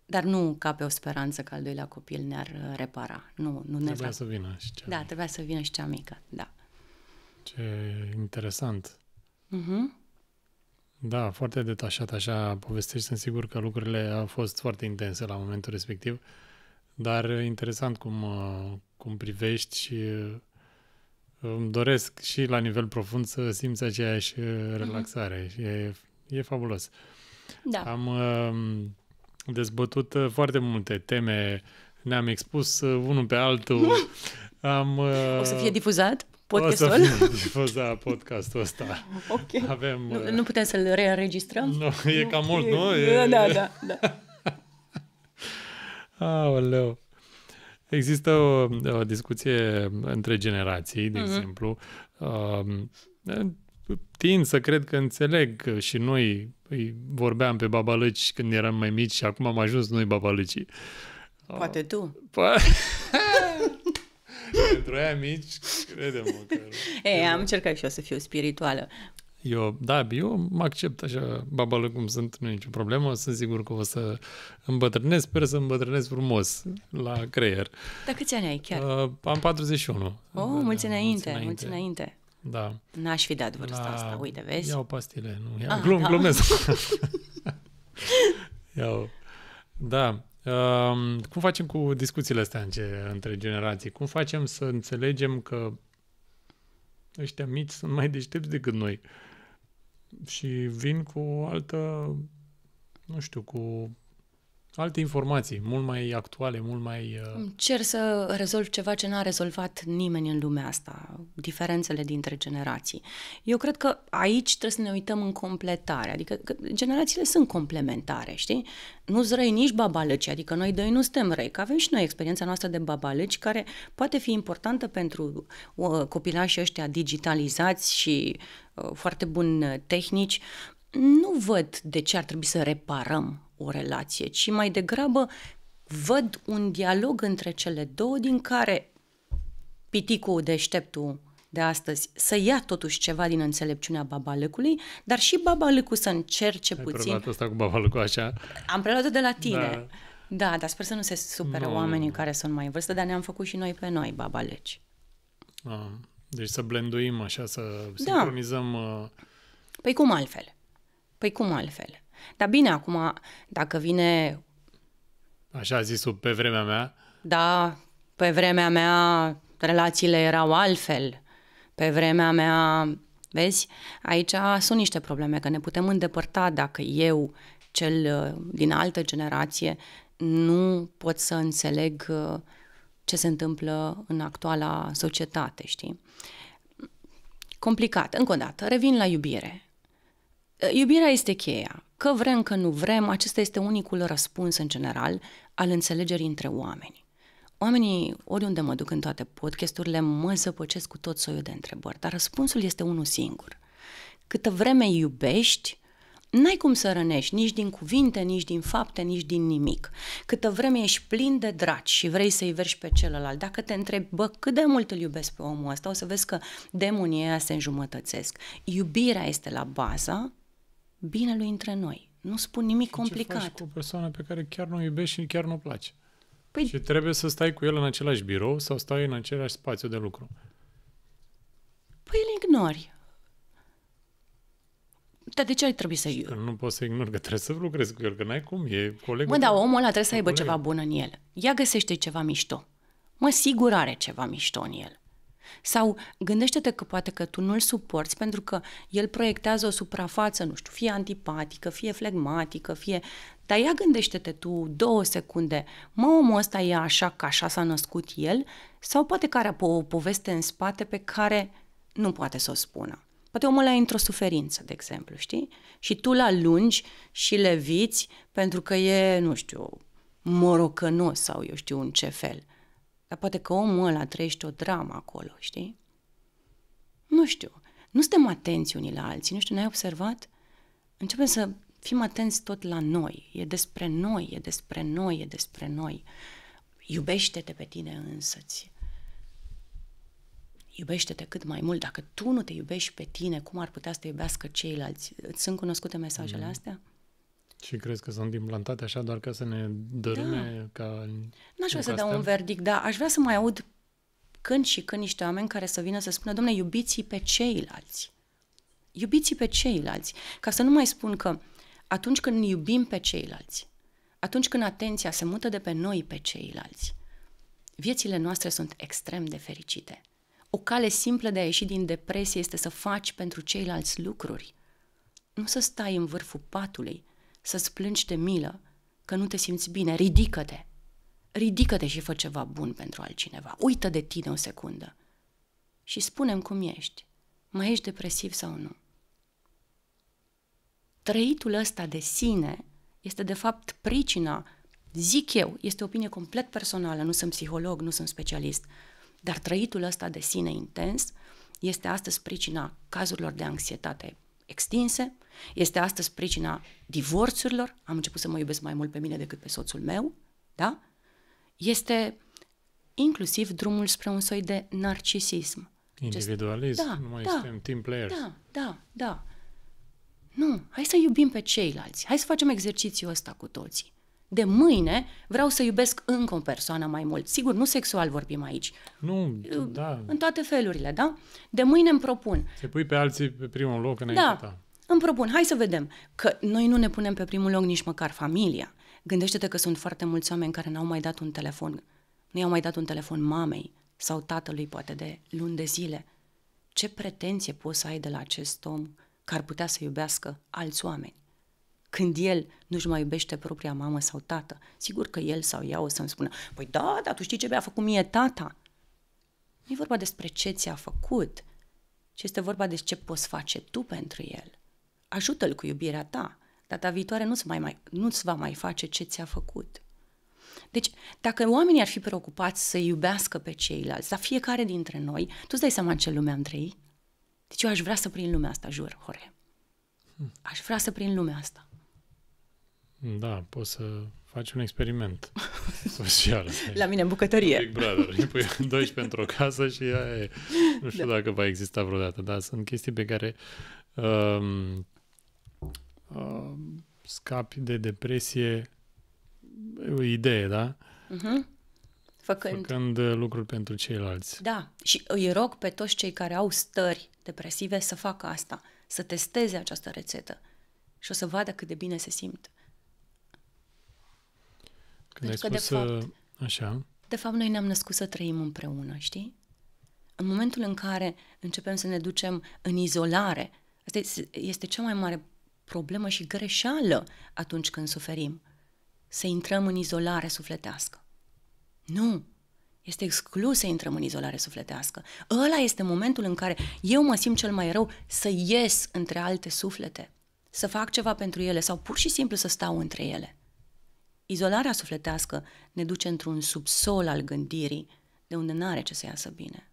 Dar nu ca pe o speranță că al doilea copil ne-ar uh, repara. Nu, nu ne Trebuia să vină și cea Da, trebuia să vină și cea mică, da. Ce interesant. Uh-huh. Da, foarte detașat așa povestești. Sunt sigur că lucrurile au fost foarte intense la momentul respectiv, dar uh, interesant cum, uh, cum privești și îmi doresc și la nivel profund să simți aceeași relaxare. Uh-huh. E, e fabulos. Uh, da. Am um, dezbătut uh, foarte multe teme, ne-am expus uh, unul pe altul. Am, uh, o să fie difuzat? podcastul? O să fie difuzat podcastul ăsta. Ok. Avem, nu, nu putem să-l reînregistrăm? Nu, e cam mult, nu? Da, e... Da, da, da. Aoleu. Există o, o discuție între generații, de mm-hmm. exemplu, uh, tind să cred că înțeleg că și noi îi păi, vorbeam pe babalăci când eram mai mici și acum am ajuns noi babalăcii. Poate tu. Po- Pentru aia mici, credem că... Ei, am încercat și eu să fiu spirituală. Eu, da, eu mă accept așa, babală cum sunt, nu e nicio problemă, sunt sigur că o să îmbătrânesc, sper să îmbătrânesc frumos la creier. Dar câți ani ai chiar? Uh, am 41. Oh, mulți da, înainte, mulți înainte. Mulți înainte. Da. N-aș fi dat vârsta la... asta, uite, vezi? Iau pastile, nu, iau, ah, glum, da. glumesc. iau. Da. Um, cum facem cu discuțiile astea între, între generații? Cum facem să înțelegem că ăștia mici sunt mai deștepți decât noi și vin cu altă, nu știu, cu alte informații, mult mai actuale, mult mai... Uh... cer să rezolv ceva ce n-a rezolvat nimeni în lumea asta, diferențele dintre generații. Eu cred că aici trebuie să ne uităm în completare, adică că generațiile sunt complementare, știi? Nu-ți răi nici babalăci, adică noi doi nu suntem răi, că avem și noi experiența noastră de babalăci care poate fi importantă pentru uh, copilașii ăștia digitalizați și uh, foarte buni uh, tehnici, nu văd de ce ar trebui să reparăm o relație, ci mai degrabă văd un dialog între cele două din care piticul deșteptul de astăzi să ia totuși ceva din înțelepciunea babalecului, dar și babalecul să încerce Ai puțin. Am asta cu babalecul așa? Am preluat-o de la da. tine. Da. Da, dar sper să nu se supere no. oamenii care sunt mai în vârstă, dar ne-am făcut și noi pe noi babaleci. Ah, deci să blenduim așa, să da. sincronizăm... Uh... Păi cum altfel? Păi cum altfel? Dar bine, acum, dacă vine... Așa a zis pe vremea mea? Da, pe vremea mea relațiile erau altfel. Pe vremea mea, vezi, aici sunt niște probleme, că ne putem îndepărta dacă eu, cel din altă generație, nu pot să înțeleg ce se întâmplă în actuala societate, știi? Complicat. Încă o dată, revin la iubire. Ă, iubirea este cheia. Că vrem, că nu vrem, acesta este unicul răspuns în general al înțelegerii între oameni. Oamenii, oriunde mă duc în toate podcasturile, mă zăpăcesc cu tot soiul de întrebări, dar răspunsul este unul singur. Câtă vreme iubești, n-ai cum să rănești nici din cuvinte, nici din fapte, nici din nimic. Câtă vreme ești plin de dragi și vrei să-i vergi pe celălalt, dacă te întrebi, bă, cât de mult îl iubesc pe omul ăsta, o să vezi că demonii ăia se înjumătățesc. Iubirea este la baza binelui între noi. Nu spun nimic și complicat. Ce faci cu o persoană pe care chiar nu o iubești și chiar nu o place? Păi... Și trebuie să stai cu el în același birou sau stai în același spațiu de lucru. Păi îl ignori. Dar de ce ai trebui să iubi? Că nu poți să ignori, că trebuie să lucrezi cu el, că n-ai cum, e colegul. Mă, da, omul ăla trebuie să aibă coleg. ceva bun în el. Ea găsește ceva mișto. Mă, sigur are ceva mișto în el. Sau gândește-te că poate că tu nu-l suporți pentru că el proiectează o suprafață, nu știu, fie antipatică, fie flegmatică, fie... Dar ia gândește-te tu două secunde, mă, omul ăsta e așa, că așa s-a născut el, sau poate că are o poveste în spate pe care nu poate să o spună. Poate omul ăla e într-o suferință, de exemplu, știi? Și tu la lungi și le pentru că e, nu știu, morocănos sau eu știu în ce fel. Dar poate că omul ăla trăiește o dramă acolo, știi? Nu știu. Nu suntem atenți unii la alții. Nu știu, n-ai observat? Începem să fim atenți tot la noi. E despre noi, e despre noi, e despre noi. Iubește-te pe tine însăți. Iubește-te cât mai mult. Dacă tu nu te iubești pe tine, cum ar putea să te iubească ceilalți? sunt cunoscute mesajele mm. astea? Și crezi că sunt implantate așa doar ca să ne dărâme da. ca... N-aș vrea să dau un verdict, dar aș vrea să mai aud când și când niște oameni care să vină să spună, domne, iubiți pe ceilalți. iubiți pe ceilalți. Ca să nu mai spun că atunci când iubim pe ceilalți, atunci când atenția se mută de pe noi pe ceilalți, viețile noastre sunt extrem de fericite. O cale simplă de a ieși din depresie este să faci pentru ceilalți lucruri. Nu să stai în vârful patului, să-ți plângi de milă că nu te simți bine, ridică-te. Ridică-te și fă ceva bun pentru altcineva. Uită de tine o secundă și spunem cum ești. Mai ești depresiv sau nu? Trăitul ăsta de sine este de fapt pricina, zic eu, este o opinie complet personală, nu sunt psiholog, nu sunt specialist, dar trăitul ăsta de sine intens este astăzi pricina cazurilor de anxietate extinse, este astăzi pricina divorțurilor, am început să mă iubesc mai mult pe mine decât pe soțul meu, da? Este inclusiv drumul spre un soi de narcisism. Individualism, da, nu mai da, suntem team players. Da, da, da. Nu, hai să iubim pe ceilalți, hai să facem exercițiul ăsta cu toții de mâine vreau să iubesc încă o persoană mai mult. Sigur, nu sexual vorbim aici. Nu, da. În toate felurile, da? De mâine îmi propun. Se pui pe alții pe primul loc înainte da. ta. Îmi propun, hai să vedem, că noi nu ne punem pe primul loc nici măcar familia. Gândește-te că sunt foarte mulți oameni care n-au mai dat un telefon, nu i-au mai dat un telefon mamei sau tatălui poate de luni de zile. Ce pretenție poți să ai de la acest om care ar putea să iubească alți oameni? când el nu-și mai iubește propria mamă sau tată. Sigur că el sau ea o să-mi spună, păi da, dar tu știi ce mi-a făcut mie tata? Nu e vorba despre ce ți-a făcut, ci este vorba de ce poți face tu pentru el. Ajută-l cu iubirea ta. Data viitoare nu-ți, mai, mai, nu-ți va mai face ce ți-a făcut. Deci, dacă oamenii ar fi preocupați să iubească pe ceilalți, dar fiecare dintre noi, tu îți dai seama în ce lume am trăit? Deci eu aș vrea să prind lumea asta, jur, Hore. Hmm. Aș vrea să prind lumea asta. Da, poți să faci un experiment social. La mine în bucătărie. Big Brother. Îi pui 12 pentru o casă și aia e. Nu știu da. dacă va exista vreodată, dar sunt chestii pe care um, um, scapi de depresie e o idee, da? Uh-huh. Făcând... Făcând uh, lucruri pentru ceilalți. Da, și îi rog pe toți cei care au stări depresive să facă asta, să testeze această rețetă și o să vadă cât de bine se simt. Când pentru ai spus că, de fapt, uh, așa. De fapt, noi ne-am născut să trăim împreună, știi? În momentul în care începem să ne ducem în izolare, asta este cea mai mare problemă și greșeală atunci când suferim. Să intrăm în izolare sufletească. Nu! Este exclus să intrăm în izolare sufletească. Ăla este momentul în care eu mă simt cel mai rău să ies între alte suflete, să fac ceva pentru ele sau pur și simplu să stau între ele. Izolarea sufletească ne duce într-un subsol al gândirii, de unde n-are ce să iasă bine.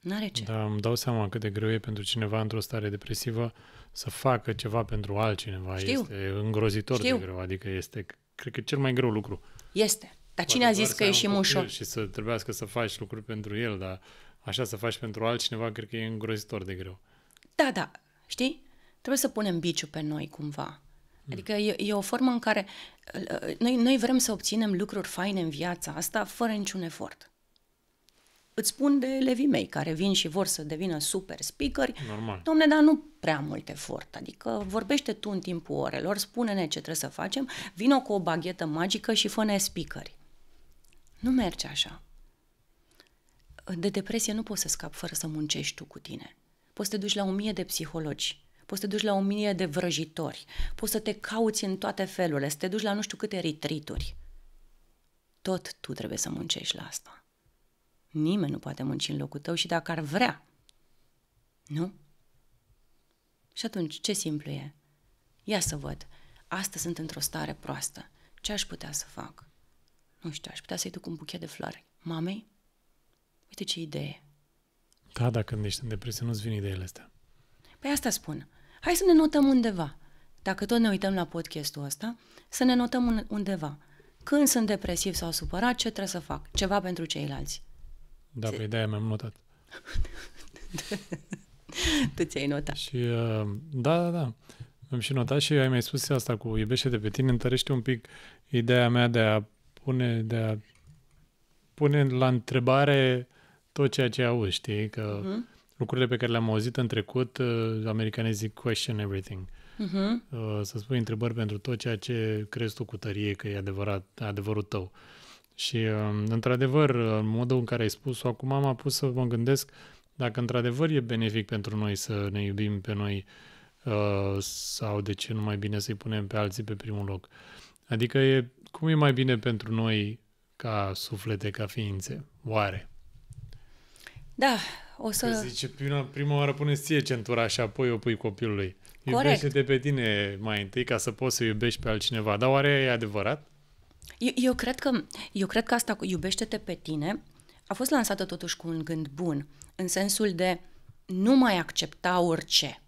N-are ce. Da, îmi dau seama cât de greu e pentru cineva într-o stare depresivă să facă ceva pentru altcineva. Știu. Este îngrozitor Știu. de greu, adică este, cred că, cel mai greu lucru. Este. Dar cine Poate a zis că e și ușor? Și să trebuiască să faci lucruri pentru el, dar așa să faci pentru altcineva, cred că e îngrozitor de greu. Da, da. Știi? Trebuie să punem biciu pe noi cumva. Hmm. Adică e, e o formă în care noi, noi vrem să obținem lucruri faine în viața asta fără niciun efort. Îți spun de elevii mei care vin și vor să devină super speakeri. Normal. Domne, dar nu prea mult efort. Adică vorbește tu în timpul orelor, spune-ne ce trebuie să facem, vină cu o baghetă magică și fă-ne speakeri. Nu merge așa. De depresie nu poți să scapi fără să muncești tu cu tine. Poți să te duci la o mie de psihologi poți să te duci la o mie de vrăjitori, poți să te cauți în toate felurile, să te duci la nu știu câte retrituri. Tot tu trebuie să muncești la asta. Nimeni nu poate munci în locul tău și dacă ar vrea. Nu? Și atunci, ce simplu e? Ia să văd. Astăzi sunt într-o stare proastă. Ce aș putea să fac? Nu știu, aș putea să-i duc un buchet de flori. Mamei? Uite ce idee. Da, dacă când ești în depresie, nu-ți vin ideile astea. Păi asta spun. Hai să ne notăm undeva. Dacă tot ne uităm la podcastul ăsta, să ne notăm undeva. Când sunt depresiv sau supărat, ce trebuie să fac? Ceva pentru ceilalți. Da, pe ideea păi mi-am notat. tu ți-ai notat. Și, uh, da, da, da. Am și notat și ai mai spus asta cu iubește de pe tine, întărește un pic ideea mea de a pune, de a pune la întrebare tot ceea ce auzi, știi? Că mm-hmm lucrurile pe care le-am auzit în trecut, uh, americanii zic question everything. Uh-huh. Să spui întrebări pentru tot ceea ce crezi tu cu tărie că e adevărat, adevărul tău. Și, um, într-adevăr, uh, modul în care ai spus-o acum m-a pus să mă gândesc dacă într-adevăr e benefic pentru noi să ne iubim pe noi uh, sau de ce nu mai bine să-i punem pe alții pe primul loc. Adică e, cum e mai bine pentru noi ca suflete, ca ființe? Oare? Da, o să... Că zice, prima, prima oară pune ție centura și apoi o pui copilului. Iubește-te pe tine mai întâi ca să poți să iubești pe altcineva. Dar oare e adevărat? Eu, eu, cred că, eu cred că asta cu iubește-te pe tine a fost lansată totuși cu un gând bun, în sensul de nu mai accepta orice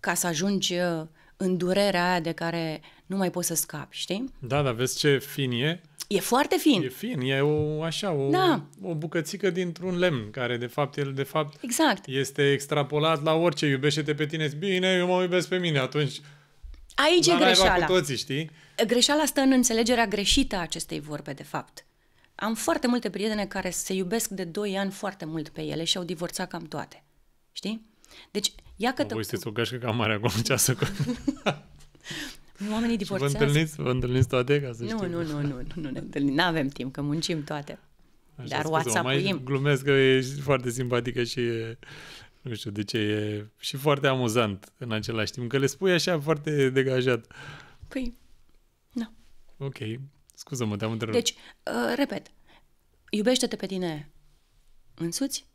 ca să ajungi uh, în durerea aia de care nu mai poți să scapi, știi? Da, dar vezi ce finie. E foarte fin. E fin, e o, așa, o, da. o bucățică dintr-un lemn, care de fapt, el, de fapt exact. este extrapolat la orice. Iubește-te pe tine, bine, eu mă iubesc pe mine, atunci Aici e greșeala. Cu toții, știi? Greșeala stă în înțelegerea greșită a acestei vorbe, de fapt. Am foarte multe prietene care se iubesc de 2 ani foarte mult pe ele și au divorțat cam toate. Știi? Deci, ia că... Voi sunteți o gașcă cam mare acum în ceasă. Oamenii divorțează. Și vă întâlniți, vă întâlniți toate ca să nu, știu. Nu, nu, nu, nu, nu ne întâlnim, nu avem timp, că muncim toate. Așa, Dar WhatsApp-uim. glumesc că e foarte simpatică și e, nu știu de ce, e și foarte amuzant în același timp, că le spui așa foarte degajat. Păi, nu. Da. Ok, scuză-mă, te-am întrebat. Deci, uh, repet, iubește-te pe tine însuți,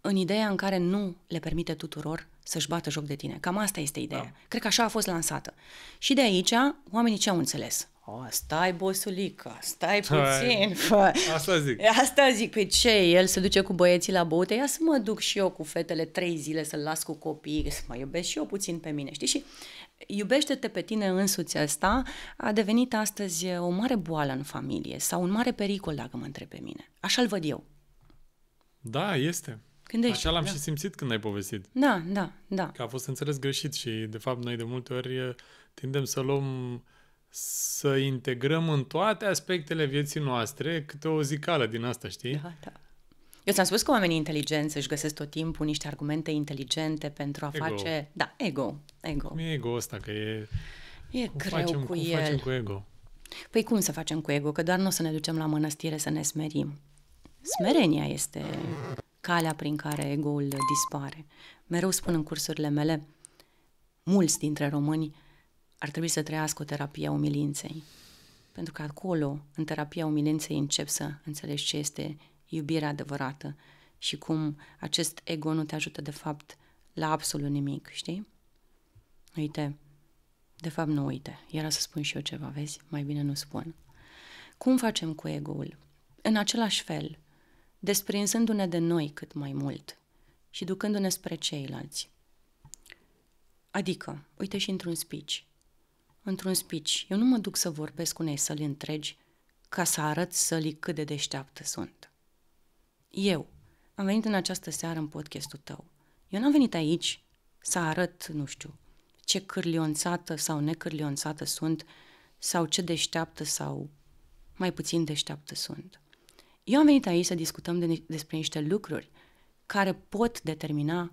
în ideea în care nu le permite tuturor să-și bată joc de tine. Cam asta este ideea. Da. Cred că așa a fost lansată. Și de aici, oamenii ce au înțeles? O, stai, bosulică, stai puțin. Hai. Asta zic. Asta zic. Pe păi ce? El se duce cu băieții la băute? Ia să mă duc și eu cu fetele trei zile să-l las cu copiii, să mă iubesc și eu puțin pe mine. Știi? Și iubește-te pe tine însuți asta a devenit astăzi o mare boală în familie sau un mare pericol, dacă mă întreb pe mine. Așa-l văd eu. Da, este. Gândește. Așa l-am da. și simțit când ai povestit. Da, da, da. Că a fost înțeles greșit și, de fapt, noi de multe ori tindem să luăm să integrăm în toate aspectele vieții noastre câte o zicală din asta, știi? Da, da. Eu ți-am spus că oamenii inteligenți își găsesc tot timpul niște argumente inteligente pentru a ego. face... Da, ego. Ego. Cum e ego ăsta? Că e... E cum greu facem, cu cum el. facem cu ego? Păi cum să facem cu ego? Că doar nu o să ne ducem la mănăstire să ne smerim. Smerenia este calea prin care ego-ul dispare. Mereu spun în cursurile mele, mulți dintre români ar trebui să trăiască o terapie a umilinței. Pentru că acolo, în terapia umilinței, încep să înțelegi ce este iubirea adevărată și cum acest ego nu te ajută, de fapt, la absolut nimic, știi? Uite, de fapt nu uite, era să spun și eu ceva, vezi? Mai bine nu spun. Cum facem cu ego-ul? În același fel, desprinzându-ne de noi cât mai mult și ducându-ne spre ceilalți. Adică, uite și într-un speech. Într-un speech, eu nu mă duc să vorbesc unei săli întregi ca să arăt sălii cât de deșteaptă sunt. Eu am venit în această seară în podcastul tău. Eu n-am venit aici să arăt, nu știu, ce cârlionțată sau necârlionțată sunt sau ce deșteaptă sau mai puțin deșteaptă sunt. Eu am venit aici să discutăm de, despre niște lucruri care pot determina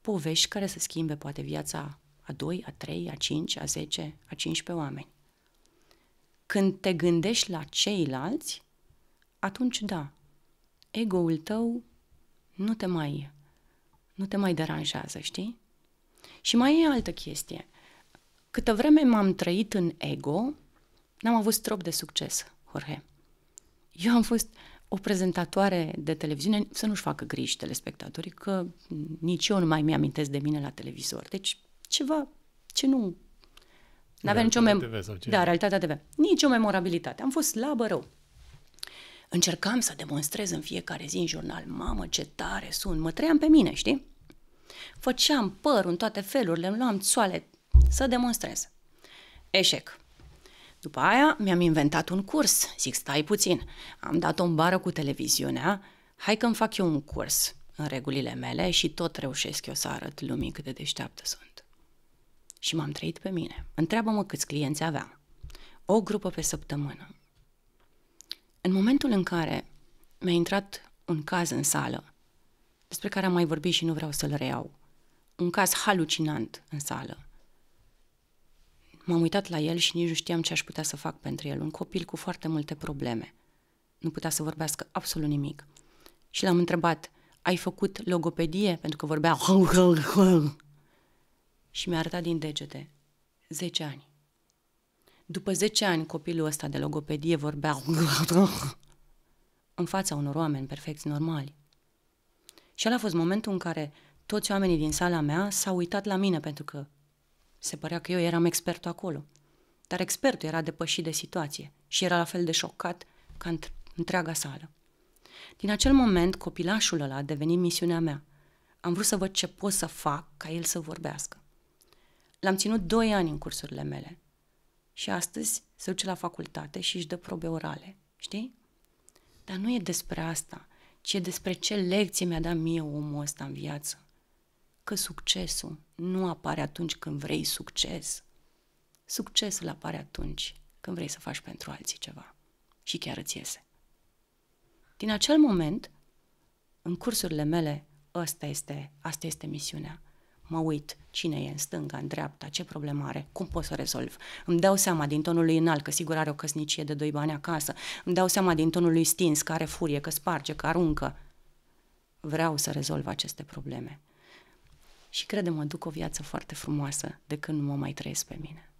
povești care să schimbe poate viața a 2, a 3, a 5, a 10, a 15 oameni. Când te gândești la ceilalți, atunci da, ego-ul tău nu te mai nu te mai deranjează, știi? Și mai e altă chestie. Câtă vreme m-am trăit în ego, n-am avut strop de succes, Jorge. Eu am fost o prezentatoare de televiziune, să nu-și facă griji telespectatorii, că nici eu nu mai mi-amintesc de mine la televizor. Deci ceva ce nu... N-avea nicio mem- TV Da, realitatea TV. Nici o memorabilitate. Am fost slabă rău. Încercam să demonstrez în fiecare zi în jurnal, mamă ce tare sunt, mă trăiam pe mine, știi? Făceam păr în toate felurile, îmi luam țoale să demonstrez. Eșec. După aia mi-am inventat un curs. Zic, stai puțin, am dat o bară cu televiziunea, hai că-mi fac eu un curs în regulile mele și tot reușesc eu să arăt lumii cât de deșteaptă sunt. Și m-am trăit pe mine. Întreabă-mă câți clienți aveam. O grupă pe săptămână. În momentul în care mi-a intrat un caz în sală, despre care am mai vorbit și nu vreau să-l reiau, un caz halucinant în sală, M-am uitat la el și nici nu știam ce aș putea să fac pentru el, un copil cu foarte multe probleme. Nu putea să vorbească absolut nimic. Și l-am întrebat, ai făcut logopedie? Pentru că vorbea și mi-a arătat din degete. 10 ani. După 10 ani, copilul ăsta de logopedie vorbea în fața unor oameni perfecți normali. Și ăla a fost momentul în care toți oamenii din sala mea s-au uitat la mine pentru că se părea că eu eram expertul acolo. Dar expertul era depășit de situație și era la fel de șocat ca întreaga sală. Din acel moment, copilașul ăla a devenit misiunea mea. Am vrut să văd ce pot să fac ca el să vorbească. L-am ținut doi ani în cursurile mele și astăzi se duce la facultate și își dă probe orale, știi? Dar nu e despre asta, ci e despre ce lecție mi-a dat mie omul ăsta în viață că succesul nu apare atunci când vrei succes. Succesul apare atunci când vrei să faci pentru alții ceva și chiar îți iese. Din acel moment, în cursurile mele, asta este, asta este misiunea. Mă uit cine e în stânga, în dreapta, ce problemă are, cum pot să rezolv. Îmi dau seama din tonul lui înalt că sigur are o căsnicie de doi bani acasă. Îmi dau seama din tonul lui stins că are furie, că sparge, că aruncă. Vreau să rezolv aceste probleme. Și credem, mă duc o viață foarte frumoasă de când nu mă mai trăiesc pe mine.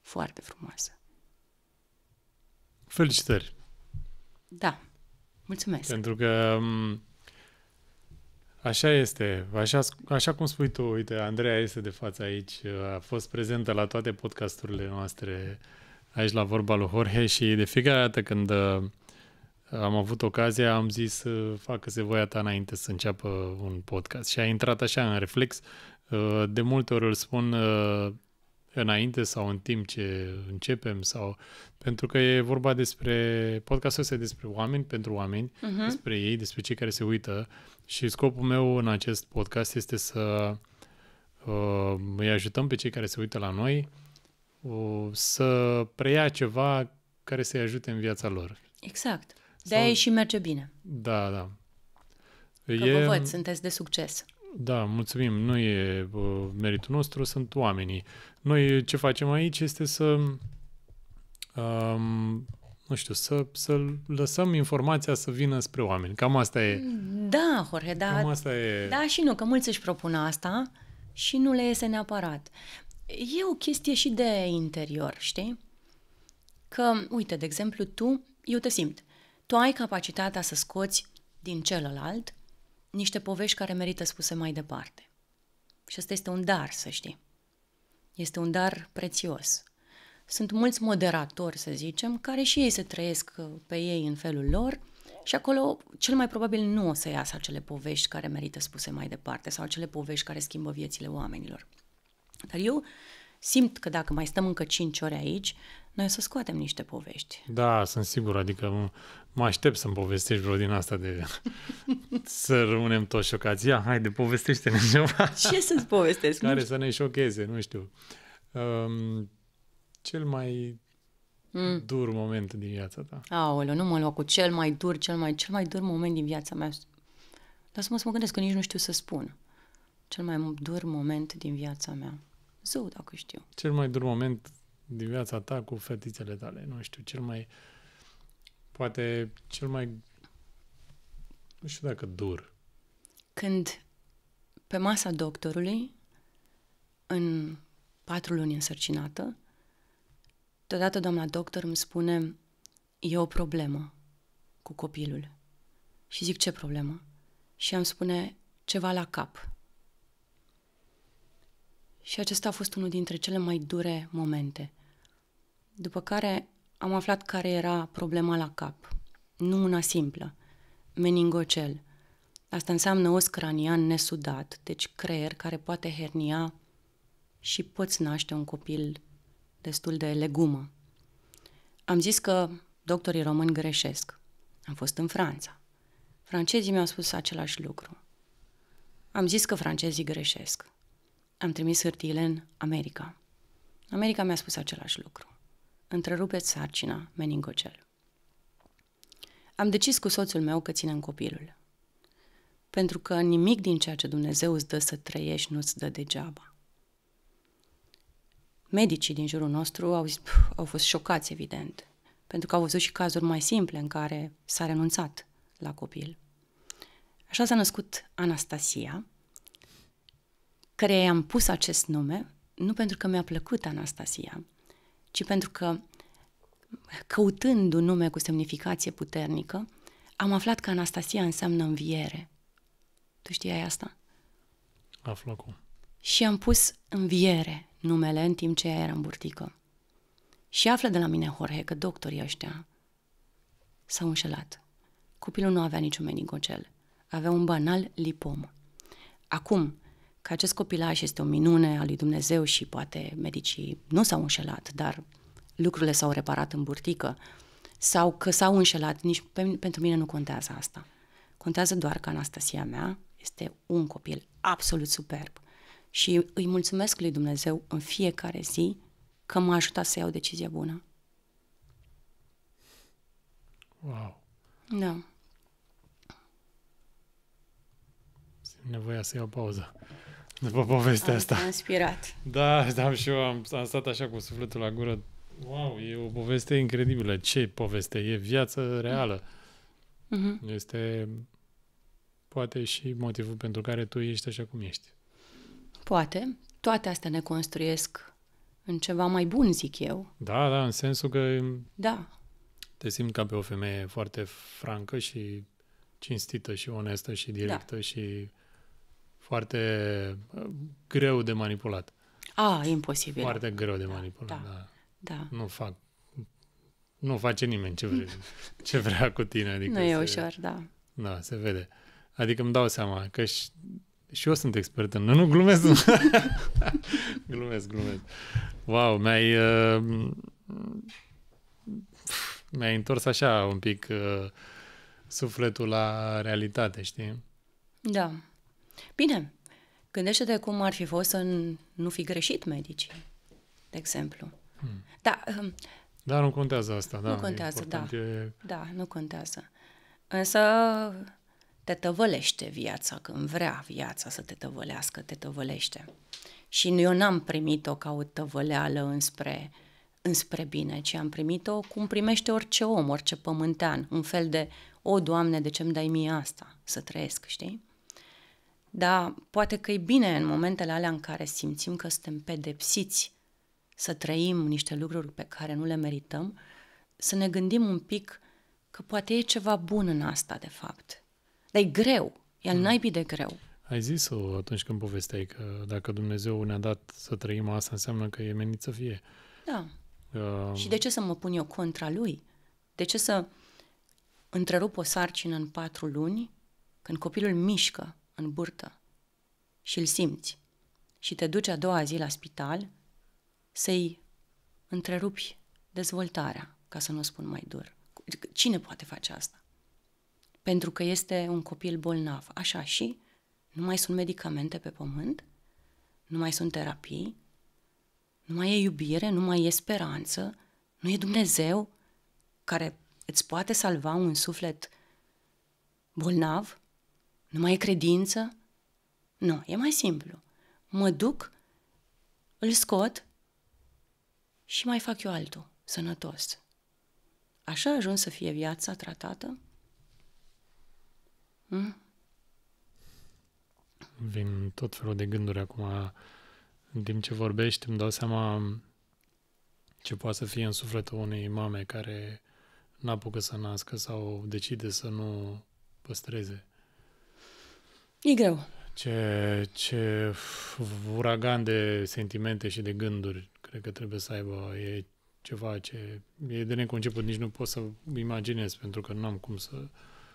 Foarte frumoasă. Felicitări! Da, mulțumesc! Pentru că mm, Așa este. Așa, așa cum spui tu, uite, Andreea este de față aici, a fost prezentă la toate podcasturile noastre aici la Vorba lui Jorge și de fiecare dată când am avut ocazia, am zis să facă-se voia ta înainte să înceapă un podcast. Și a intrat așa în reflex. Uh, de multe ori îl spun uh, înainte sau în timp ce începem sau pentru că e vorba despre podcastul ăsta despre oameni pentru oameni, uh-huh. despre ei, despre cei care se uită și scopul meu în acest podcast este să uh, îi ajutăm pe cei care se uită la noi uh, să preia ceva care să-i ajute în viața lor. Exact de Sau... și merge bine. Da, da. Că e... vă văd, sunteți de succes. Da, mulțumim. Nu e uh, meritul nostru, sunt oamenii. Noi ce facem aici este să, um, nu știu, să, să lăsăm informația să vină spre oameni. Cam asta e. Da, Jorge, da. Cam asta e. Da și nu, că mulți își propun asta și nu le iese neapărat. E o chestie și de interior, știi? Că, uite, de exemplu, tu, eu te simt tu ai capacitatea să scoți din celălalt niște povești care merită spuse mai departe. Și asta este un dar, să știi. Este un dar prețios. Sunt mulți moderatori, să zicem, care și ei se trăiesc pe ei în felul lor și acolo cel mai probabil nu o să iasă acele povești care merită spuse mai departe sau acele povești care schimbă viețile oamenilor. Dar eu simt că dacă mai stăm încă 5 ore aici, noi o să scoatem niște povești. Da, sunt sigur, adică mă aștept să-mi povestești vreo din asta de să rămânem toți șocați. Ia, haide, povestește-ne ceva. Ce să-ți povestesc? Care să ne șocheze, nu știu. Um, cel mai mm. dur moment din viața ta. Aoleu, nu mă lua cu cel mai dur, cel mai, cel mai dur moment din viața mea. Dar să mă, să mă gândesc că nici nu știu să spun. Cel mai dur moment din viața mea. Zău, dacă știu. Cel mai dur moment din viața ta cu fetițele tale. Nu știu, cel mai, poate cel mai, nu știu dacă dur. Când pe masa doctorului, în patru luni însărcinată, deodată doamna doctor îmi spune, e o problemă cu copilul. Și zic, ce problemă? Și am spune, ceva la cap. Și acesta a fost unul dintre cele mai dure momente. După care am aflat care era problema la cap. Nu una simplă. Meningocel. Asta înseamnă os cranian nesudat, deci creier care poate hernia și poți naște un copil destul de legumă. Am zis că doctorii români greșesc. Am fost în Franța. Francezii mi-au spus același lucru. Am zis că francezii greșesc. Am trimis hârtiile în America. America mi-a spus același lucru. Întrerupeți sarcina, meningocel. Am decis cu soțul meu că ținem copilul. Pentru că nimic din ceea ce Dumnezeu îți dă să trăiești nu îți dă degeaba. Medicii din jurul nostru au, zis, pf, au fost șocați, evident, pentru că au văzut și cazuri mai simple în care s-a renunțat la copil. Așa s-a născut Anastasia, care i-am pus acest nume, nu pentru că mi-a plăcut Anastasia, ci pentru că, căutând un nume cu semnificație puternică, am aflat că Anastasia înseamnă înviere. Tu știai asta? Aflu acum. Și am pus înviere numele în timp ce ea era în burtică. Și află de la mine Jorge că doctorii ăștia s-au înșelat. Copilul nu avea niciun meningocel. Avea un banal lipom. Acum, că acest copilaj este o minune a lui Dumnezeu și poate medicii nu s-au înșelat, dar lucrurile s-au reparat în burtică sau că s-au înșelat, nici pe, pentru mine nu contează asta. Contează doar că Anastasia mea este un copil absolut superb și îi mulțumesc lui Dumnezeu în fiecare zi că m-a ajutat să iau decizia bună. Wow. Da. Simt nevoia să iau pauză după povestea am asta. inspirat. Da, da, am și eu am, am stat așa cu sufletul la gură. Wow, e o poveste incredibilă. Ce poveste? E viață reală. Mm-hmm. Este poate și motivul pentru care tu ești așa cum ești. Poate. Toate astea ne construiesc în ceva mai bun, zic eu. Da, da, în sensul că da. te simt ca pe o femeie foarte francă și cinstită și onestă și da. directă da. și foarte uh, greu de manipulat. A, imposibil. Foarte greu de da, manipulat, da. da. da. Nu fac nu face nimeni ce vrea, ce vrea cu tine. Adică nu se, e ușor, da. Da, se vede. Adică îmi dau seama că și, și eu sunt expert în... Nu, nu, glumesc. glumesc, glumesc. Wow, mi-ai... Uh, mi-ai întors așa un pic uh, sufletul la realitate, știi? Da. Bine, gândește-te cum ar fi fost să nu fi greșit medicii, de exemplu. Hmm. Da, um, Dar nu contează asta, da. Nu contează, da. E... Da, nu contează. Însă te tăvălește viața când vrea viața să te tăvălească, te tăvălește. Și eu n-am primit-o ca o tăvăleală înspre, înspre bine, ci am primit-o cum primește orice om, orice pământean, un fel de, o, Doamne, de ce îmi dai mie asta să trăiesc, știi? Dar poate că e bine în momentele alea în care simțim că suntem pedepsiți să trăim niște lucruri pe care nu le merităm, să ne gândim un pic că poate e ceva bun în asta, de fapt. Dar e greu, e al mm. naibii de greu. Ai zis-o atunci când povesteai că dacă Dumnezeu ne-a dat să trăim asta, înseamnă că e menit să fie. Da. Uh... Și de ce să mă pun eu contra lui? De ce să întrerup o sarcină în patru luni când copilul mișcă? în burtă și îl simți și te duci a doua zi la spital să-i întrerupi dezvoltarea, ca să nu spun mai dur. Cine poate face asta? Pentru că este un copil bolnav. Așa și nu mai sunt medicamente pe pământ, nu mai sunt terapii, nu mai e iubire, nu mai e speranță, nu e Dumnezeu care îți poate salva un suflet bolnav nu mai e credință? Nu, e mai simplu. Mă duc, îl scot și mai fac eu altul, sănătos. Așa a ajuns să fie viața tratată? Hm? Vin tot felul de gânduri acum. În timp ce vorbești, îmi dau seama ce poate să fie în sufletul unei mame care n-apucă să nască sau decide să nu păstreze. E greu. Ce, ce uragan de sentimente și de gânduri cred că trebuie să aibă. E ceva ce e de neconceput, nici nu pot să imaginez, pentru că nu am cum să...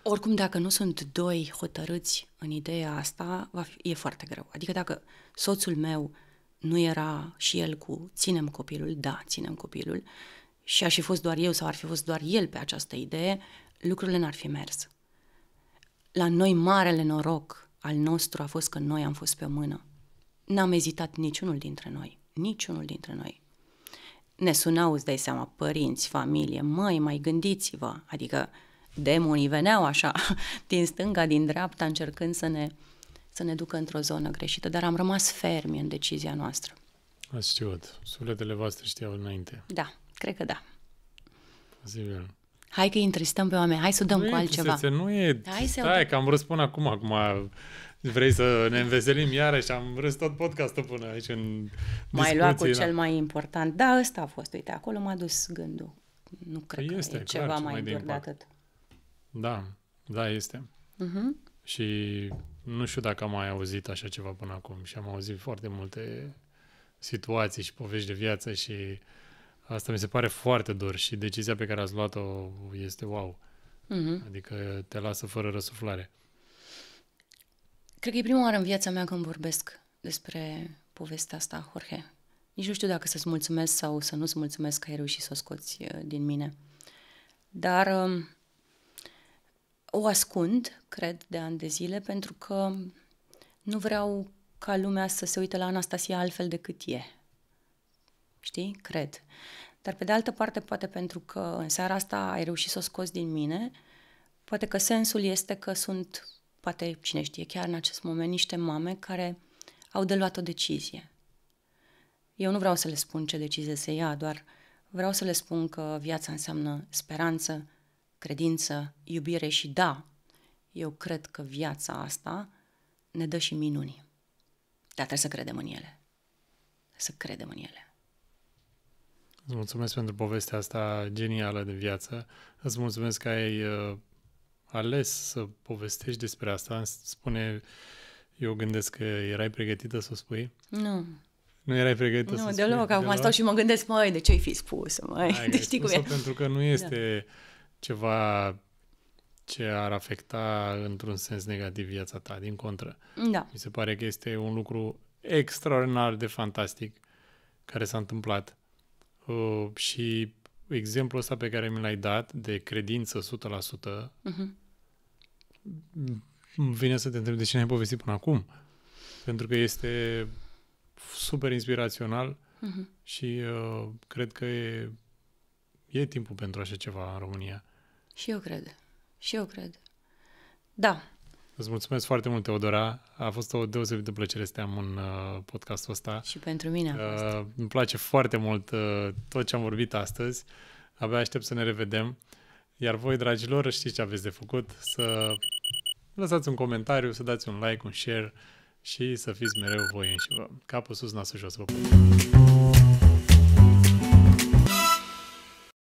Oricum, dacă nu sunt doi hotărâți în ideea asta, va fi, e foarte greu. Adică dacă soțul meu nu era și el cu ținem copilul, da, ținem copilul, și aș fi fost doar eu sau ar fi fost doar el pe această idee, lucrurile n-ar fi mers. La noi, marele noroc al nostru a fost că noi am fost pe mână. N-am ezitat niciunul dintre noi, niciunul dintre noi. Ne sunau, îți dai seama, părinți, familie, măi, mai gândiți-vă, adică demonii veneau așa, din stânga, din dreapta, încercând să ne, să ne ducă într-o zonă greșită, dar am rămas fermi în decizia noastră. Ați știut. Sufletele voastre știau înainte. Da, cred că da. Posibil hai că îi întristăm pe oameni, hai să dăm nu cu e, altceva. Să, nu e, da, hai să stai, că am vrut până acum, acum vrei să ne înveselim iarăși, am râs tot podcastul până aici în Mai lua cu da. cel mai important. Da, ăsta a fost, uite, acolo m-a dus gândul. Nu păi cred că, este, că e clar, ceva mai, mai dur de atât. Da, da, este. Uh-huh. Și nu știu dacă am mai auzit așa ceva până acum și am auzit foarte multe situații și povești de viață și uh, Asta mi se pare foarte dor și decizia pe care ați luat-o este wow. Mm-hmm. Adică te lasă fără răsuflare. Cred că e prima oară în viața mea când vorbesc despre povestea asta, Jorge. Nici nu știu dacă să-ți mulțumesc sau să nu-ți mulțumesc că ai reușit să o scoți uh, din mine. Dar um, o ascund, cred, de ani de zile, pentru că nu vreau ca lumea să se uite la Anastasia altfel decât e știi? Cred. Dar pe de altă parte, poate pentru că în seara asta ai reușit să o scoți din mine, poate că sensul este că sunt, poate cine știe, chiar în acest moment, niște mame care au de luat o decizie. Eu nu vreau să le spun ce decizie să ia, doar vreau să le spun că viața înseamnă speranță, credință, iubire și da, eu cred că viața asta ne dă și minuni. Dar trebuie să credem în ele. Să credem în ele. Îți mulțumesc pentru povestea asta genială de viață. Îți mulțumesc că ai uh, ales să povestești despre asta. spune, eu gândesc că erai pregătită să o spui. Nu. Nu erai pregătită nu, să deloc, spui? Nu, acum deloc. stau și mă gândesc, măi, de ce ai fi spus, măi? De știi cum e. Pentru că nu da. este da. ceva ce ar afecta într-un sens negativ viața ta, din contră. Da. Mi se pare că este un lucru extraordinar de fantastic care s-a întâmplat Uh, și exemplul ăsta pe care mi l-ai dat de credință 100%, uh-huh. Mhm. îmi vine să te întreb de ce n-ai povestit până acum. Pentru că este super inspirațional uh-huh. și uh, cred că e, e timpul pentru așa ceva în România. Și eu cred. Și eu cred. Da, Îți mulțumesc foarte mult, Teodora. A fost o deosebită plăcere să te am în uh, podcastul ăsta. Și pentru mine a fost. Uh, îmi place foarte mult uh, tot ce am vorbit astăzi. Abia aștept să ne revedem. Iar voi, dragilor, știți ce aveți de făcut. Să lăsați un comentariu, să dați un like, un share și să fiți mereu voi înșivă. Capul sus, nasul jos, vă pup.